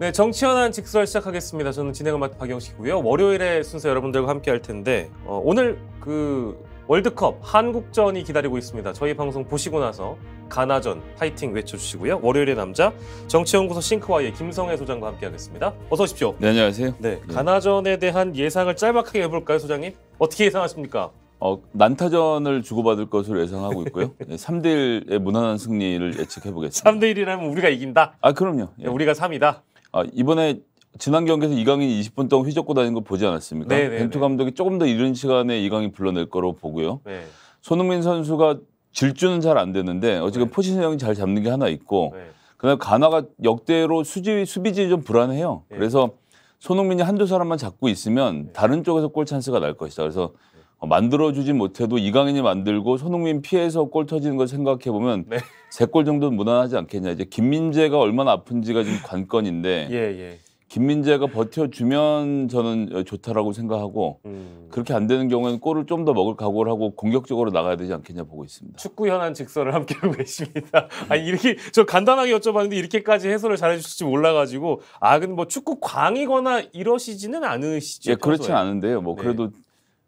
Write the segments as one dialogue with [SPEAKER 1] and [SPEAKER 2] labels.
[SPEAKER 1] 네, 정치연한 직설 시작하겠습니다. 저는 진행을 맡은 박영식이고요. 월요일에 순서 여러분들과 함께 할 텐데 어, 오늘 그 월드컵 한국전이 기다리고 있습니다. 저희 방송 보시고 나서 가나전 파이팅 외쳐주시고요. 월요일의 남자 정치연구소 싱크와의 김성혜 소장과 함께하겠습니다. 어서 오십시오.
[SPEAKER 2] 네, 안녕하세요. 네,
[SPEAKER 1] 네, 가나전에 대한 예상을 짤막하게 해볼까요, 소장님? 어떻게 예상하십니까?
[SPEAKER 2] 어, 난타전을 주고받을 것으로 예상하고 있고요. 네, 3대 1의 무난한 승리를 예측해 보겠습니다. 3대 1이라면 우리가 이긴다. 아, 그럼요. 예. 우리가 3이다. 아, 이번에 지난 경기에서 이강인 20분 동안 휘젓고 다니는 거 보지 않았습니까? 네네네. 네, 벤투 네. 감독이 조금 더 이른 시간에 이강인 불러낼 거로 보고요. 네. 손흥민 선수가 질주는 잘 안 되는데 어쨌든 네. 포지션이 잘 잡는 게 하나 있고 네. 그다음에 가나가 역대로 수지 수비진이 좀 불안해요. 네. 그래서 손흥민이 한두 사람만 잡고 있으면 네. 다른 쪽에서 골 찬스가 날 것이다. 그래서 어, 만들어주지 못해도 이강인이 만들고 손흥민 피해서 골 터지는 걸 생각해 보면 세골 정도는 무난하지 않겠냐. 이제 김민재가 얼마나 아픈지가 지금 관건인데 예, 예. 김민재가 버텨주면 저는 좋다라고 생각하고 음. 그렇게 안 되는 경우에는 골을 좀 더 먹을 각오를 하고 공격적으로 나가야 되지 않겠냐 보고 있습니다.
[SPEAKER 1] 축구 현안 직설을 함께하고 계십니다. 아 이렇게 저 간단하게 여쭤봤는데 이렇게까지 해설을 잘해주실지 몰라가지고 아 근데 뭐 축구 광이거나 이러시지는 않으시죠? 예 그렇진 않은데요. 뭐 네. 그래도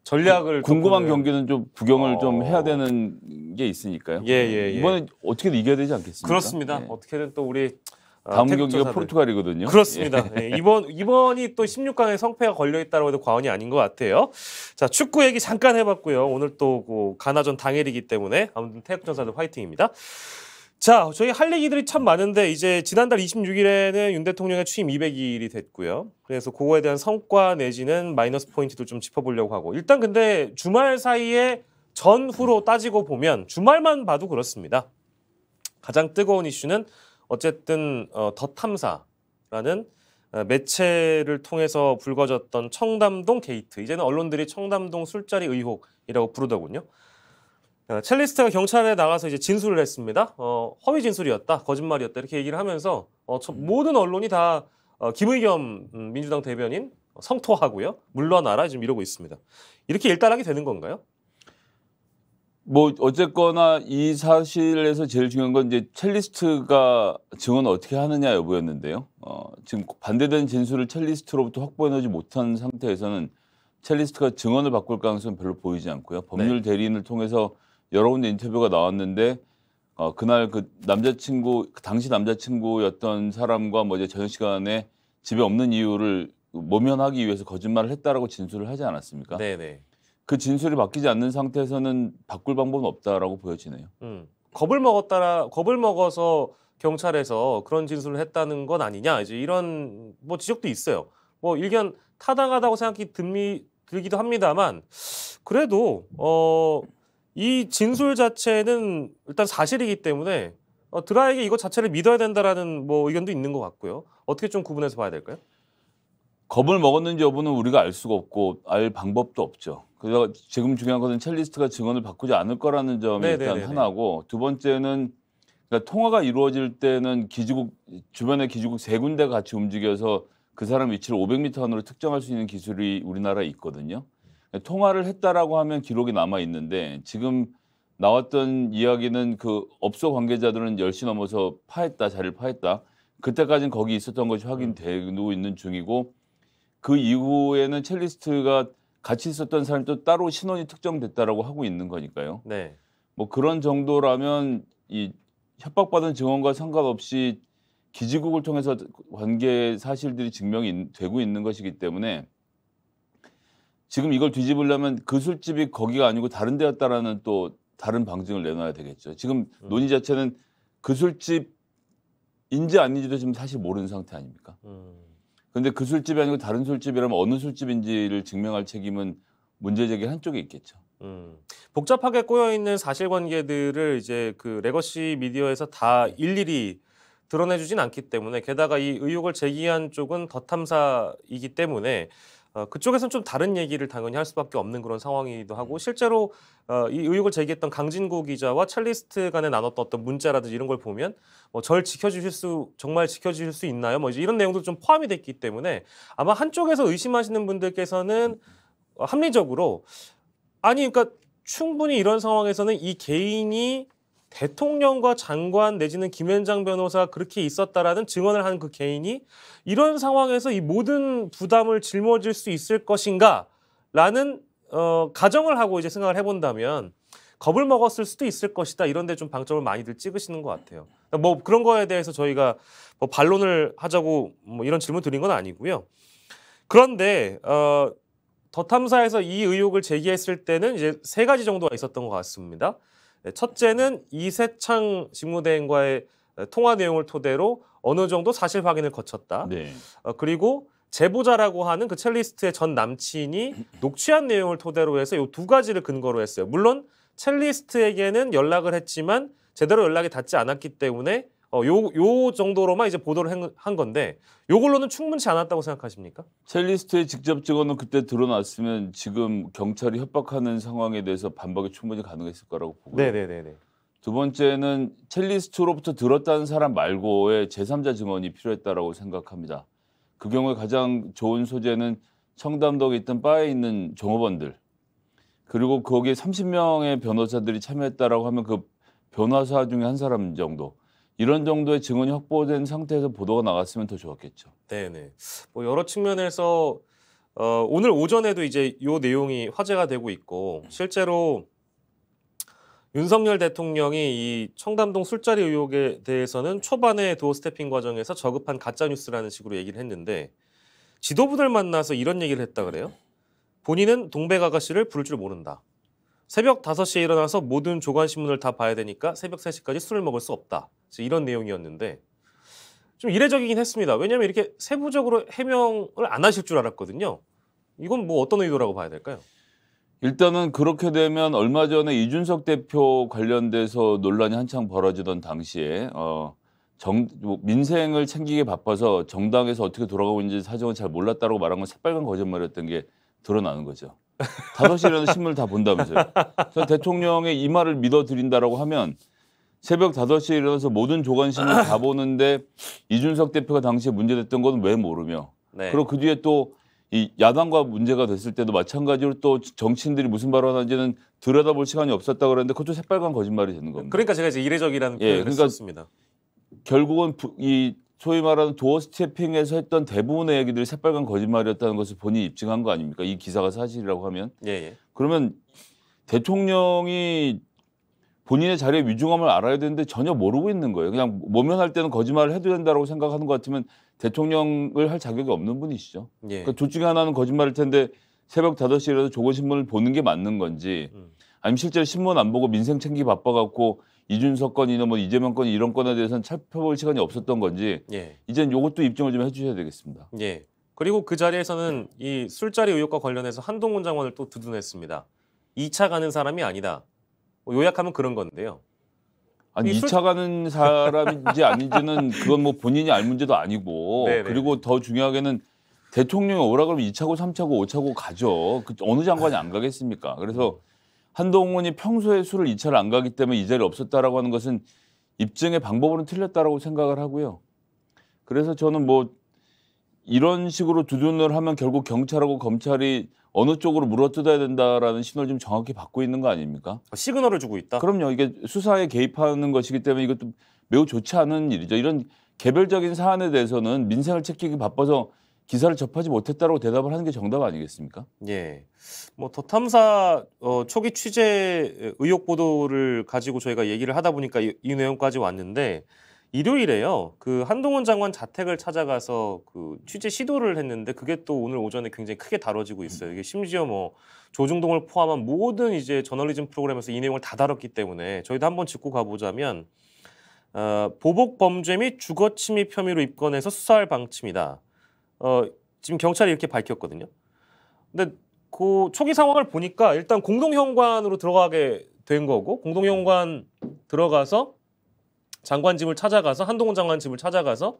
[SPEAKER 2] 전략을 궁금한 경기는 좀구경을좀 어. 해야 되는 게 있으니까요. 예, 예, 예. 이번에 어떻게든 이겨야 되지 않겠습니까? 그렇습니다.
[SPEAKER 1] 예. 어떻게든 또 우리 어, 다음 경기가 포르투갈이거든요. 그렇습니다. 예. 예, 이번 이번이 또 16강에 성패가 걸려 있다고 해도 과언이 아닌 것 같아요. 자 축구 얘기 잠깐 해봤고요. 오늘 또그 가나전 당일이기 때문에 아무튼 태극 전사들 화이팅입니다. 자, 저희 할 얘기들이 참 많은데 이제 지난달 26일에는 윤 대통령의 취임 200일이 됐고요. 그래서 그거에 대한 성과 내지는 마이너스 포인트도 좀 짚어보려고 하고 일단 근데 주말 사이에 전후로 따지고 보면 주말만 봐도 그렇습니다. 가장 뜨거운 이슈는 어쨌든 어, 더 탐사라는 어, 매체를 통해서 불거졌던 청담동 게이트 이제는 언론들이 청담동 술자리 의혹이라고 부르더군요. 어, 첼리스트가 경찰에 나가서 이제 진술을 했습니다. 어, 허위 진술이었다, 거짓말이었다 이렇게 얘기를 하면서 어, 저, 모든 언론이 다 어, 김의겸 음, 민주당 대변인 성토하고요, 물러나라 지금 이러고 있습니다. 이렇게 일단락이 되는 건가요?
[SPEAKER 2] 뭐 어쨌거나 이 사실에서 제일 중요한 건 이제 첼리스트가 증언을 어떻게 하느냐 여부였는데요. 어, 지금 반대된 진술을 첼리스트로부터 확보해내지 못한 상태에서는 첼리스트가 증언을 바꿀 가능성은 별로 보이지 않고요. 법률 네. 대리인을 통해서 여러 군데 인터뷰가 나왔는데 어, 그날 그 남자친구 그 당시 남자친구였던 사람과 뭐 이제 저녁 시간에 집에 없는 이유를 모면하기 위해서 거짓말을 했다라고 진술을 하지 않았습니까? 네네. 네. 그 진술이 바뀌지 않는 상태에서는 바꿀 방법은
[SPEAKER 1] 없다라고 보여지네요. 음. 겁을 먹었다라 겁을 먹어서 경찰에서 그런 진술을 했다는 건 아니냐 이제 이런 뭐 지적도 있어요. 뭐 일견 타당하다고 생각이 듭니, 들기도 합니다만 그래도 어이 진술 자체는 일단 사실이기 때문에 어, 드라에게 이거 자체를 믿어야 된다라는 뭐 의견도 있는 것 같고요. 어떻게 좀 구분해서 봐야 될까요? 겁을 먹었는지 여부는 우리가
[SPEAKER 2] 알 수가 없고 알 방법도 없죠. 그래서 지금 중요한 것은 첼리스트가 증언을 바꾸지 않을 거라는 점이 네네네네. 네, 일단 네, 네. 하나고 두 번째는 그러니까 통화가 이루어질 때는 기지국 주변의 기지국 세 군데 같이 움직여서 그 사람 위치를 500m 안으로 특정할 수 있는 기술이 우리나라에 있거든요. 통화를 했다라고 하면 기록이 남아 있는데 지금 나왔던 이야기는 그 업소 관계자들은 10시 넘어서 파했다, 자리를 파했다. 그때까지는 거기 있었던 것이 확인되고 있는 중이고 그 이후에는 첼리스트가 같이 있었던 사람이 또 따로 신원이 특정됐다라고 하고 있는 거니까요. 네. 뭐 그런 정도라면 이 협박받은 증언과 상관없이 기지국을 통해서 관계 사실들이 증명이 되고 있는 것이기 때문에 지금 이걸 뒤집으려면 그 술집이 거기가 아니고 다른 데였다라는 또 다른 방증을 내놔야 되겠죠. 지금 음. 논의 자체는 그 술집인지 아닌지도 지금 사실 모르는 상태 아닙니까? 그런데 음. 그 술집이 아니고 다른 술집이라면 어느
[SPEAKER 1] 술집인지를 증명할 책임은 문제제기 한쪽에 있겠죠. 음. 복잡하게 꼬여 있는 사실관계들을 이제 그 레거시 미디어에서 다 일일이 드러내주진 않기 때문에 게다가 이 의혹을 제기한 쪽은 더 탐사이기 때문에 어, 그쪽에서는 좀 다른 얘기를 당연히 할 수밖에 없는 그런 상황이기도 하고 음. 실제로 어, 이 의혹을 제기했던 강진구 기자와 첼리스트 간에 나눴던 어떤 문자라든지 이런 걸 보면 뭐절 지켜주실 수 정말 지켜주실 수 있나요? 뭐 이런 내용도 좀 포함이 됐기 때문에 아마 한쪽에서 의심하시는 분들께서는 어, 합리적으로 아니 그러니까 충분히 이런 상황에서는 이 개인이 대통령과 장관 내지는 김현장 변호사 그렇게 있었다라는 증언을 한 그 개인이 이런 상황에서 이 모든 부담을 짊어질 수 있을 것인가라는 어, 가정을 하고 이제 생각을 해본다면 겁을 먹었을 수도 있을 것이다 이런데 좀 방점을 많이들 찍으시는 것 같아요. 그러니까 뭐 그런 거에 대해서 저희가 뭐 반론을 하자고 뭐 이런 질문 드린 건 아니고요. 그런데 어, 더 탐사에서 이 의혹을 제기했을 때는 이제 세 가지 정도가 있었던 것 같습니다. 네, 첫째는 이세창 직무대행과의 통화 내용을 토대로 어느 정도 사실 확인을 거쳤다. 네. 어, 그리고 제보자라고 하는 그 첼리스트의 전 남친이 녹취한 내용을 토대로 해서 이 두 가지를 근거로 했어요. 물론 첼리스트에게는 연락을 했지만 제대로 연락이 닿지 않았기 때문에 어, 요, 요 정도로만 이제 보도를 한 건데 요걸로는 충분치 않았다고 생각하십니까? 첼리스트의 직접적으은
[SPEAKER 2] 그때 드러났으면 지금 경찰이 협박하는 상황에 대해서 반박이 충분히 가능했을 거라고 보고요. 네네네네. 두 번째는 첼리스트로부터 들었다는 사람 말고의 제3자 증언이 필요했다라고 생각합니다. 그 경우에 가장 좋은 소재는 청담동에 있던 바에 있는 종업원들 그리고 거기에 30명의 변호사들이 참여했다라고 하면 그 변호사 중에 한 사람 정도 이런 정도의 증언이 확보된 상태에서 보도가 나갔으면 더 좋았겠죠.
[SPEAKER 1] 네네. 뭐 여러 측면에서 어, 오늘 오전에도 이제 요 내용이 화제가 되고 있고 실제로 윤석열 대통령이 이 청담동 술자리 의혹에 대해서는 초반에 도어 스태핑 과정에서 저급한 가짜 뉴스라는 식으로 얘기를 했는데 지도부들 만나서 이런 얘기를 했다 그래요. 본인은 동백 아가씨를 부를 줄 모른다. 새벽 5시에 일어나서 모든 조간신문을 다 봐야 되니까 새벽 3시까지 술을 먹을 수 없다. 이런 내용이었는데 좀 이례적이긴 했습니다. 왜냐하면 이렇게 세부적으로 해명을 안 하실 줄 알았거든요. 이건 뭐 어떤 의도라고 봐야 될까요? 일단은 그렇게 되면 얼마 전에 이준석
[SPEAKER 2] 대표 관련돼서 논란이 한창 벌어지던 당시에 어, 정, 뭐 민생을 챙기기 바빠서 정당에서 어떻게 돌아가고 있는지 사정을잘 몰랐다고 말한 건 새빨간 거짓말이었던 게 드러나는 거죠.
[SPEAKER 1] 5 시에 일어나서 신문을
[SPEAKER 2] 다 본다면서요. 전 대통령의 이 말을 믿어드린다라고 하면 새벽 5 시에 일어나서 모든 조간 신문 다 보는데 이준석 대표가 당시에 문제됐던 건 왜 모르며 네. 그리고 그 뒤에 또 이 야당과 문제가 됐을 때도 마찬가지로 또 정치인들이 무슨 발언하는지는 들여다볼 시간이 없었다 그랬는데 그것도 새빨간 거짓말이 되는 겁니다.
[SPEAKER 1] 그러니까 제가 이제 이례적이라는 예, 표현을 그러니까 습니다
[SPEAKER 2] 결국은 부, 이 소위 말하는 도어 스태핑에서 했던 대부분의 얘기들이 새빨간 거짓말이었다는 것을 본인이 입증한 거 아닙니까? 이 기사가 사실이라고 하면. 예, 예. 그러면 대통령이 본인의 자리의 위중함을 알아야 되는데 전혀 모르고 있는 거예요. 그냥 모면할 때는 거짓말을 해도 된다고 생각하는 것 같으면 대통령을 할 자격이 없는 분이시죠. 예. 그러니까 둘 중에 하나는 거짓말일 텐데 새벽 다섯 시라도 조선신문을 보는 게 맞는 건지 음. 아니면 실제로 신문 안 보고 민생 챙기 바빠갖고 이준석 건 이나 뭐 이재명 건 이런 건에 대해서는 살펴볼 시간이 없었던 건지 예. 이젠 요것도 입증을 좀 해주셔야 되겠습니다.
[SPEAKER 1] 예. 그리고 그 자리에서는 이 술자리 의혹과 관련해서 한동훈 장관을 또 두둔했습니다. 2차 가는 사람이 아니다. 뭐 요약하면 그런 건데요. 아니 2차 술- 가는 사람인지 아닌지는
[SPEAKER 2] 그건 뭐 본인이 알 문제도 아니고 네네. 네. 그리고 더 중요하게는 대통령이 오라 그러면 2차고 3차고 5차고 가죠. 그 어느 장관이 안 가겠습니까? 그래서 한동훈이 평소에 술을 이차를안 가기 때문에 이 자리에 없었다라고 하는 것은 입증의 방법으로는 틀렸다라고 생각을 하고요. 그래서 저는 뭐 이런 식으로 두둔을 하면 결국 경찰하고 검찰이 어느 쪽으로 물어뜯어야 된다라는 신호를 지금 정확히 받고 있는 거 아닙니까? 어, 시그널을 주고 있다. 그럼요. 이게 수사에 개입하는 것이기 때문에 이것도 매우 좋지 않은 일이죠. 이런 개별적인 사안에 대해서는 민생을 챙기기 바빠서 기사를 접하지 못했다라고 대답을 하는 게 정답 아니겠습니까?
[SPEAKER 1] 예. 뭐더 탐사 어, 초기 취재 의혹 보도를 가지고 저희가 얘기를 하다 보니까 이, 이 내용까지 왔는데 일요일에요. 그 한동훈 장관 자택을 찾아가서 그 취재 시도를 했는데 그게 또 오늘 오전에 굉장히 크게 다뤄지고 있어요. 이게 심지어 뭐 조중동을 포함한 모든 이제 저널리즘 프로그램에서 이 내용을 다 다뤘기 때문에 저희도 한번 짚고 가보자면 어, 보복 범죄 및 주거 침입 혐의로 입건해서 수사할 방침이다. 어, 지금 경찰이 이렇게 밝혔거든요. 근데 그 초기 상황을 보니까 일단 공동현관으로 들어가게 된 거고 공동현관 들어가서 장관 집을 찾아가서 한동훈 장관 집을 찾아가서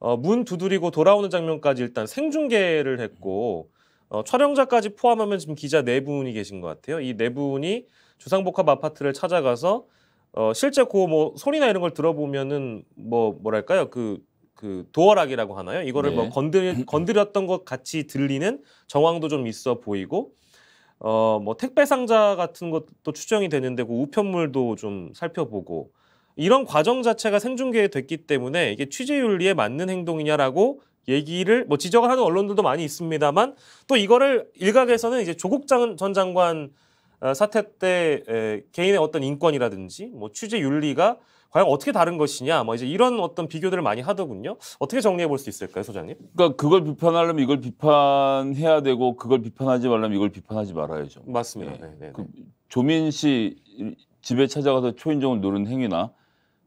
[SPEAKER 1] 어, 문 두드리고 돌아오는 장면까지 일단 생중계를 했고 어, 촬영자까지 포함하면 지금 기자 네 분이 계신 것 같아요. 이 네 분이 주상복합 아파트를 찾아가서 어, 실제 그 뭐 소리나 이런 걸 들어보면은 뭐 뭐랄까요 그그 도어락이라고 하나요? 이거를 뭐 네. 뭐 건드 건드렸던 것 같이 들리는 정황도 좀 있어 보이고 어 뭐 택배 상자 같은 것도 추정이 되는데 그 우편물도 좀 살펴보고 이런 과정 자체가 생중계됐기 때문에 이게 취재 윤리에 맞는 행동이냐라고 얘기를 뭐 지적을 하는 언론들도 많이 있습니다만 또 이거를 일각에서는 이제 조국 장, 전 장관 어, 사태 때 개인의 어떤 인권이라든지 뭐 취재 윤리가 과연 어떻게 다른 것이냐 뭐 이제 이런 어떤 비교들을 많이 하더군요. 어떻게 정리해 볼 수 있을까요, 소장님?
[SPEAKER 2] 그러니까 그걸 비판하려면 이걸 비판해야 되고 그걸 비판하지 말라면 이걸 비판하지 말아야죠. 맞습니다. 예. 네, 네. 그 네. 조민 씨 집에 찾아가서 초인종을 누른 행위나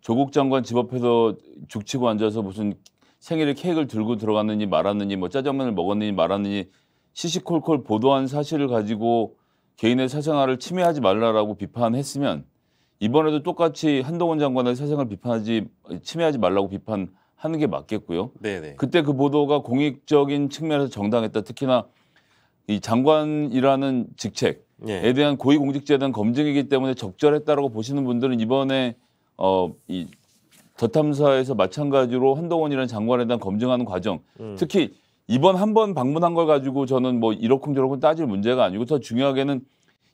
[SPEAKER 2] 조국 장관 집 앞에서 죽치고 앉아서 무슨 생일에 케이크를 들고 들어갔느니 말았느니 뭐 짜장면을 먹었느니 말았느니 시시콜콜 보도한 사실을 가지고 개인의 사생활을 침해하지 말라라고 비판했으면 이번에도 똑같이 한동훈 장관의 사생활 비판하지 침해하지 말라고 비판하는 게 맞겠고요. 네네. 그때 그 보도가 공익적인 측면에서 정당했다. 특히나 이 장관이라는 직책에 예. 네. 대한 고위공직자에 대한 검증이기 때문에 적절했다라고 보시는 분들은 이번에 어 이 더탐사에서 마찬가지로 한동훈이라는 장관에 대한 검증하는 과정, 음. 특히 이번 한 번 방문한 걸 가지고 저는 뭐 이러쿵저러쿵 따질 문제가 아니고 더 중요하게는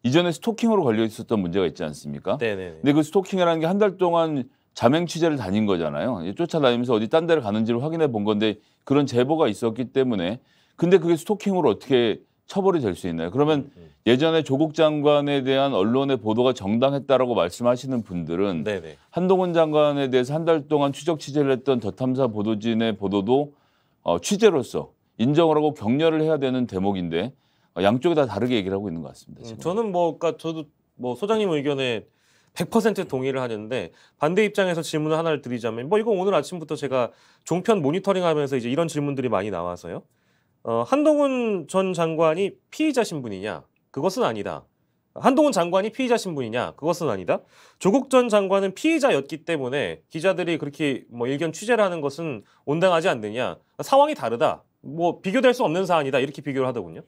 [SPEAKER 2] 이전에 스토킹으로 걸려 있었던 문제가 있지 않습니까? 네네. 네, 네. 근데 그 스토킹이라는 게 한 달 동안 자맹 취재를 다닌 거잖아요. 쫓아다니면서 어디 딴 데를 가는지를 확인해 본 건데 그런 제보가 있었기 때문에 근데 그게 스토킹으로 어떻게 처벌이 될 수 있나요? 그러면 음, 음. 예전에 조국 장관에 대한 언론의 보도가 정당했다라고 말씀하시는 분들은 네네. 네. 한동훈 장관에 대해서 한 달 동안 추적 취재를 했던 더 탐사 보도진의 보도도 어, 취재로서 인정을 하고 격려를 해야 되는 대목인데
[SPEAKER 1] 양쪽이 다 다르게 얘기를 하고 있는 것 같습니다. 지금. 음, 저는 뭐, 그러니까 저도 뭐 소장님 의견에 100% 동의를 하는데 반대 입장에서 질문을 하나를 드리자면 뭐 이거 오늘 아침부터 제가 종편 모니터링하면서 이제 이런 질문들이 많이 나와서요. 어, 한동훈 전 장관이 피의자 신분이냐? 그것은 아니다. 한동훈 장관이 피의자 신분이냐? 그것은 아니다. 조국 전 장관은 피의자였기 때문에 기자들이 그렇게 뭐 일견 취재를 하는 것은 온당하지 않느냐? 상황이 다르다. 뭐 비교될 수 없는 사안이다 이렇게 비교를 하더군요.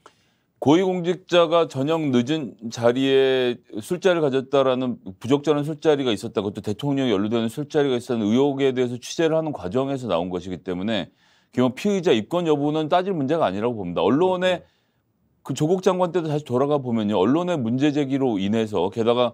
[SPEAKER 2] 고위공직자가 저녁 늦은 자리에 술자리를 가졌다라는 부적절한 술자리가 있었다. 그것도 대통령이 연루되는 술자리가 있었다는 의혹에 대해서 취재를 하는 과정에서 나온 것이기 때문에 경우 피의자 입건 여부는 따질 문제가 아니라고 봅니다. 언론에 네, 네. 그 조국 장관 때도 다시 돌아가 보면요. 언론의 문제 제기로 인해서 게다가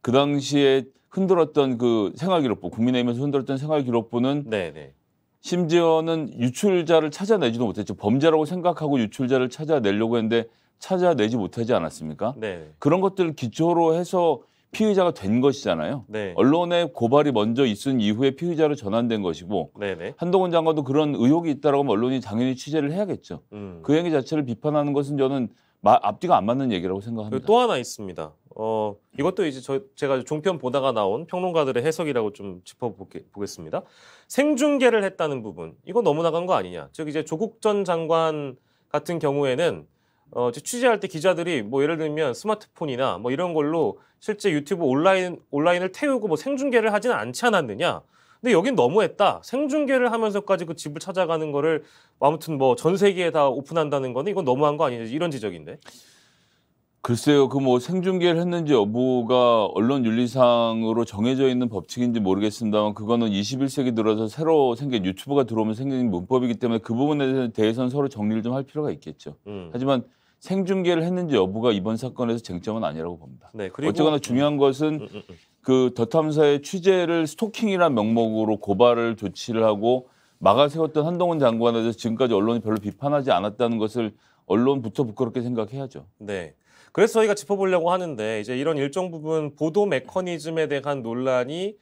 [SPEAKER 2] 그 당시에 흔들었던 그 생활 기록부, 국민의힘에서 흔들었던 생활 기록부는 네네. 심지어는 유출자를 찾아내지도 못했죠. 범죄라고 생각하고 유출자를 찾아내려고 했는데 찾아내지 못하지 않았습니까? 네. 그런 것들을 기초로 해서 피의자가 된 것이잖아요. 네. 언론의 고발이 먼저 있은 이후에 피의자로 전환된 것이고 네네. 네. 한동훈 장관도 그런 의혹이 있다라고 하면 언론이 당연히 취재를 해야겠죠. 음. 그 행위 자체를 비판하는 것은 저는
[SPEAKER 1] 마, 앞뒤가 안 맞는 얘기라고 생각합니다. 또 하나 있습니다. 어, 이것도 이제 저, 제가 종편 보다가 나온 평론가들의 해석이라고 좀 짚어보겠습니다. 생중계를 했다는 부분, 이거 너무 나간 거 아니냐. 즉, 이제 조국 전 장관 같은 경우에는 어, 취재할 때 기자들이 뭐 예를 들면 스마트폰이나 뭐 이런 걸로 실제 유튜브 온라인, 온라인을 태우고 뭐 생중계를 하지는 않지 않았느냐. 근데 여긴 너무했다. 생중계를 하면서까지 그 집을 찾아가는 거를 아무튼 뭐 전 세계에 다 오픈한다는 거는 이건 너무한 거 아니냐. 이런 지적인데.
[SPEAKER 2] 글쎄요, 그 뭐 생중계를 했는지 여부가 언론윤리상으로 정해져 있는 법칙인지 모르겠습니다만 그거는 21세기 들어서 새로 생긴 유튜브가 들어오면 생긴 문법이기 때문에 그 부분에 대해서는 서로 정리를 좀 할 필요가 있겠죠. 음. 하지만 생중계를 했는지 여부가 이번 사건에서 쟁점은 아니라고 봅니다. 네, 그리고 어쨌거나 중요한 것은 음, 음, 음. 그더 탐사의 취재를 스토킹이란 명목으로 고발을 조치를 하고 막아 세웠던 한동훈 장관에 대해서 지금까지 언론이 별로 비판하지 않았다는 것을 언론부터 부끄럽게
[SPEAKER 1] 생각해야죠. 네. 그래서 저희가 짚어보려고 하는데 이제 이런 일정 부분 보도 메커니즘에 대한 논란이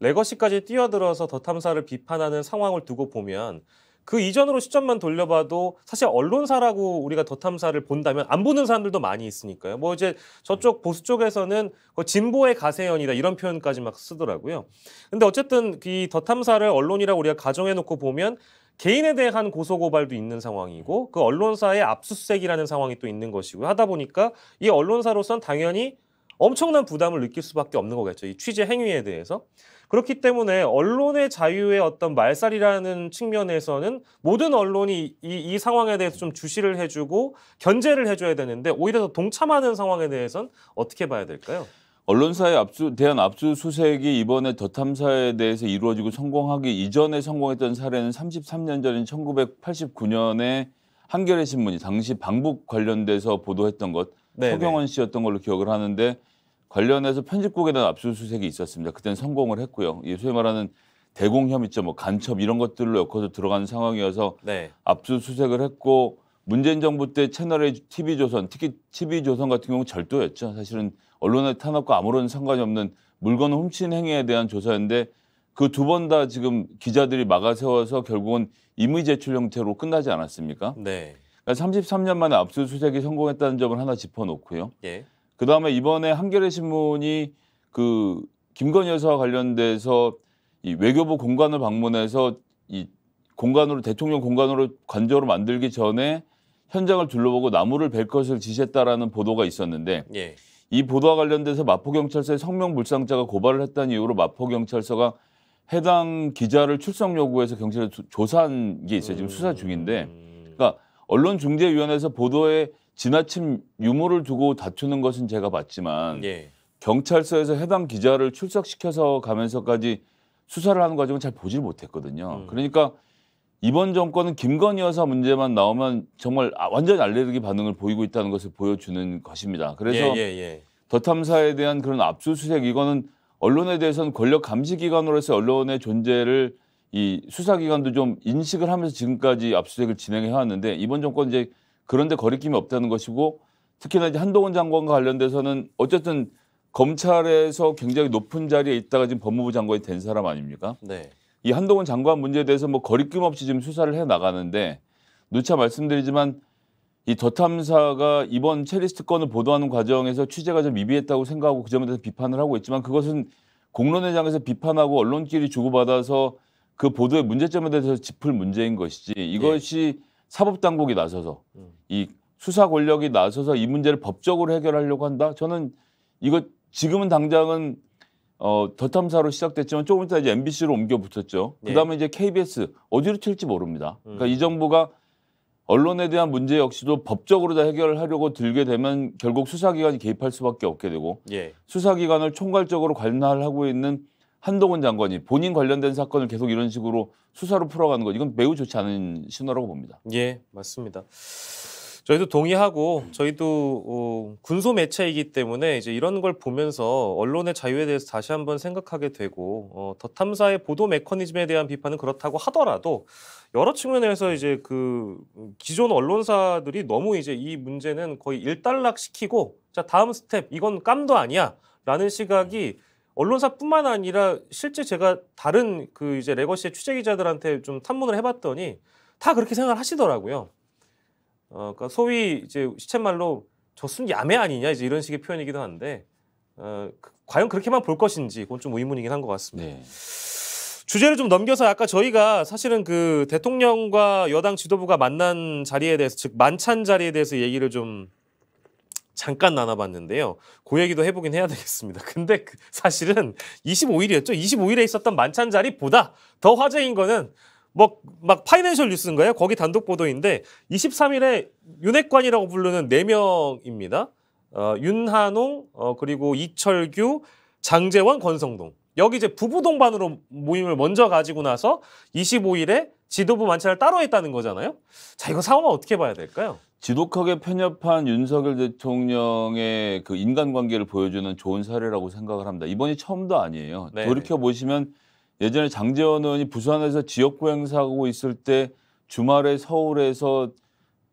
[SPEAKER 1] 레거시까지 뛰어들어서 더 탐사를 비판하는 상황을 두고 보면 그 이전으로 시점만 돌려봐도 사실 언론사라고 우리가 더 탐사를 본다면 안 보는 사람들도 많이 있으니까요. 뭐 이제 저쪽 보수 쪽에서는 그 진보의 가세연이다 이런 표현까지 막 쓰더라고요. 근데 어쨌든 이더 탐사를 언론이라고 우리가 가정해놓고 보면 개인에 대한 고소고발도 있는 상황이고 그 언론사의 압수수색이라는 상황이 또 있는 것이고 하다 보니까 이 언론사로선 당연히 엄청난 부담을 느낄 수밖에 없는 거겠죠. 이 취재 행위에 대해서. 그렇기 때문에 언론의 자유의 어떤 말살이라는 측면에서는 모든 언론이 이, 이 상황에 대해서 좀 주시를 해주고 견제를 해줘야 되는데 오히려 더 동참하는 상황에 대해서는 어떻게 봐야 될까요?
[SPEAKER 2] 언론사의 압수, 대한 압수수색이 이번에 더 탐사에 대해서 이루어지고 성공하기 이전에 성공했던 사례는 33년 전인 1989년에 한겨레 신문이 당시 방북 관련돼서 보도했던 것 네네. 네. 서경원 씨였던 걸로 기억을 하는데 관련해서 편집국에 대한 압수수색이 있었습니다. 그때는 성공을 했고요. 이 소위 말하는 대공 혐의점, 뭐 간첩 이런 것들로 엮어서 들어간 상황이어서 네. 압수수색을 했고 문재인 정부 때채널의 TV조선, 특히 TV조선 같은 경우 는 절도였죠. 사실은 언론의 탄압과 아무런 상관이 없는 물건 훔친 행위에 대한 조사인데 그 두 번 다 지금 기자들이 막아 세워서 결국은 임의 제출 형태로 끝나지 않았습니까? 네. 그러니까 33년 만에 압수수색이 성공했다는 점을 하나 짚어놓고요. 예. 그 다음에 이번에 한겨레 신문이 그 김건희 여사와 관련돼서 이 외교부 공간을 방문해서 이 공간으로 대통령 공간으로 관저로 만들기 전에 현장을 둘러보고 나무를 벨 것을 지시했다라는 보도가 있었는데 예. 이 보도와 관련돼서 마포경찰서에 성명불상자가 고발을 했다는 이유로 마포경찰서가 해당 기자를 출석 요구해서 경찰에 조사한 게 있어요. 지금 수사 중인데. 그러니까 언론중재위원회에서 보도에 지나친 유무를 두고 다투는 것은 제가 봤지만 예. 경찰서에서 해당 기자를 출석시켜서 가면서까지 수사를 하는 과정은 잘 보질 못했거든요. 음. 그러니까 이번 정권은 김건희 여사 문제만 나오면 정말 아, 완전 히 알레르기 반응을 보이고 있다는 것을 보여주는 것입니다. 그래서 예, 예, 예. 더 탐사에 대한 그런 압수수색 이거는 언론에 대해서는 권력 감시 기관으로서 언론의 존재를 이 수사기관도 좀 인식을 하면서 지금까지 압수수색을 진행해 왔는데 이번 정권 이제 그런데 거리낌이 없다는 것이고 특히나 이제 한동훈 장관과 관련돼서는 어쨌든 검찰에서 굉장히 높은 자리에 있다가 지금 법무부 장관이 된 사람 아닙니까? 네. 이 한동훈 장관 문제에 대해서 뭐 거리낌 없이 지금 수사를 해 나가는데 누차 말씀드리지만 이 더 탐사가 이번 체리스트 건을 보도하는 과정에서 취재가 좀 미비했다고 생각하고 그 점에 대해서 비판을 하고 있지만 그것은 공론회장에서 비판하고 언론끼리 주고받아서 그 보도의 문제점에 대해서 짚을 문제인 것이지 이것이 예. 사법당국이 나서서 음. 이 수사 권력이 나서서 이 문제를 법적으로 해결하려고 한다? 저는 이거 지금은 당장은 어, 더탐사로 시작됐지만 조금 이따 이제 MBC로 옮겨 붙었죠. 네. 그다음에 이제 KBS 어디로 튈지 모릅니다. 음. 그러니까 이 정부가 언론에 대한 문제 역시도 법적으로 다 해결하려고 들게 되면 결국 수사기관이 개입할 수밖에 없게 되고 예. 수사기관을 총괄적으로 관할하고 있는 한동훈 장관이 본인 관련된 사건을 계속 이런 식으로 수사로 풀어가는 거
[SPEAKER 1] 이건 매우 좋지 않은 신호라고 봅니다. 예, 맞습니다. 저희도 동의하고 저희도 어, 군소 매체이기 때문에 이제 이런 걸 보면서 언론의 자유에 대해서 다시 한번 생각하게 되고 어, 더 탐사의 보도 메커니즘에 대한 비판은 그렇다고 하더라도 여러 측면에서 이제 그 기존 언론사들이 너무 이제 이 문제는 거의 일단락시키고 자 다음 스텝 이건 깜도 아니야라는 시각이 언론사뿐만 아니라 실제 제가 다른 그 이제 레거시의 취재 기자들한테 좀 탐문을 해봤더니 다 그렇게 생각을 하시더라고요. 어, 그러니까 소위 이제 시쳇말로 저순 야매 아니냐 이제 이런 식의 표현이기도 한데 어, 그, 과연 그렇게만 볼 것인지 그건 좀 의문이긴 한 것 같습니다. 네. 주제를 좀 넘겨서 아까 저희가 사실은 그 대통령과 여당 지도부가 만난 자리에 대해서 즉 만찬 자리에 대해서 얘기를 좀 잠깐 나눠봤는데요. 그 얘기도 해보긴 해야 되겠습니다. 근데 그 사실은 25일이었죠. 25일에 있었던 만찬 자리보다 더 화제인 거는 뭐막 파이낸셜 뉴스인가요? 거기 단독 보도인데 23일에 윤핵관이라고 부르는 4명입니다. 어, 윤한홍, 어, 그리고 이철규, 장재원, 권성동. 여기 이제 부부 동반으로 모임을 먼저 가지고 나서 25일에 지도부 만찬을 따로 했다는 거잖아요. 자, 이거 상황 을 어떻게 봐야 될까요? 지독하게 편협한
[SPEAKER 2] 윤석열 대통령의 그 인간관계를 보여주는 좋은 사례라고 생각을 합니다. 이번이 처음도 아니에요. 네. 돌이켜 보시면 예전에 장재원 의원이 부산에서 지역구 행사하고 있을 때 주말에 서울에서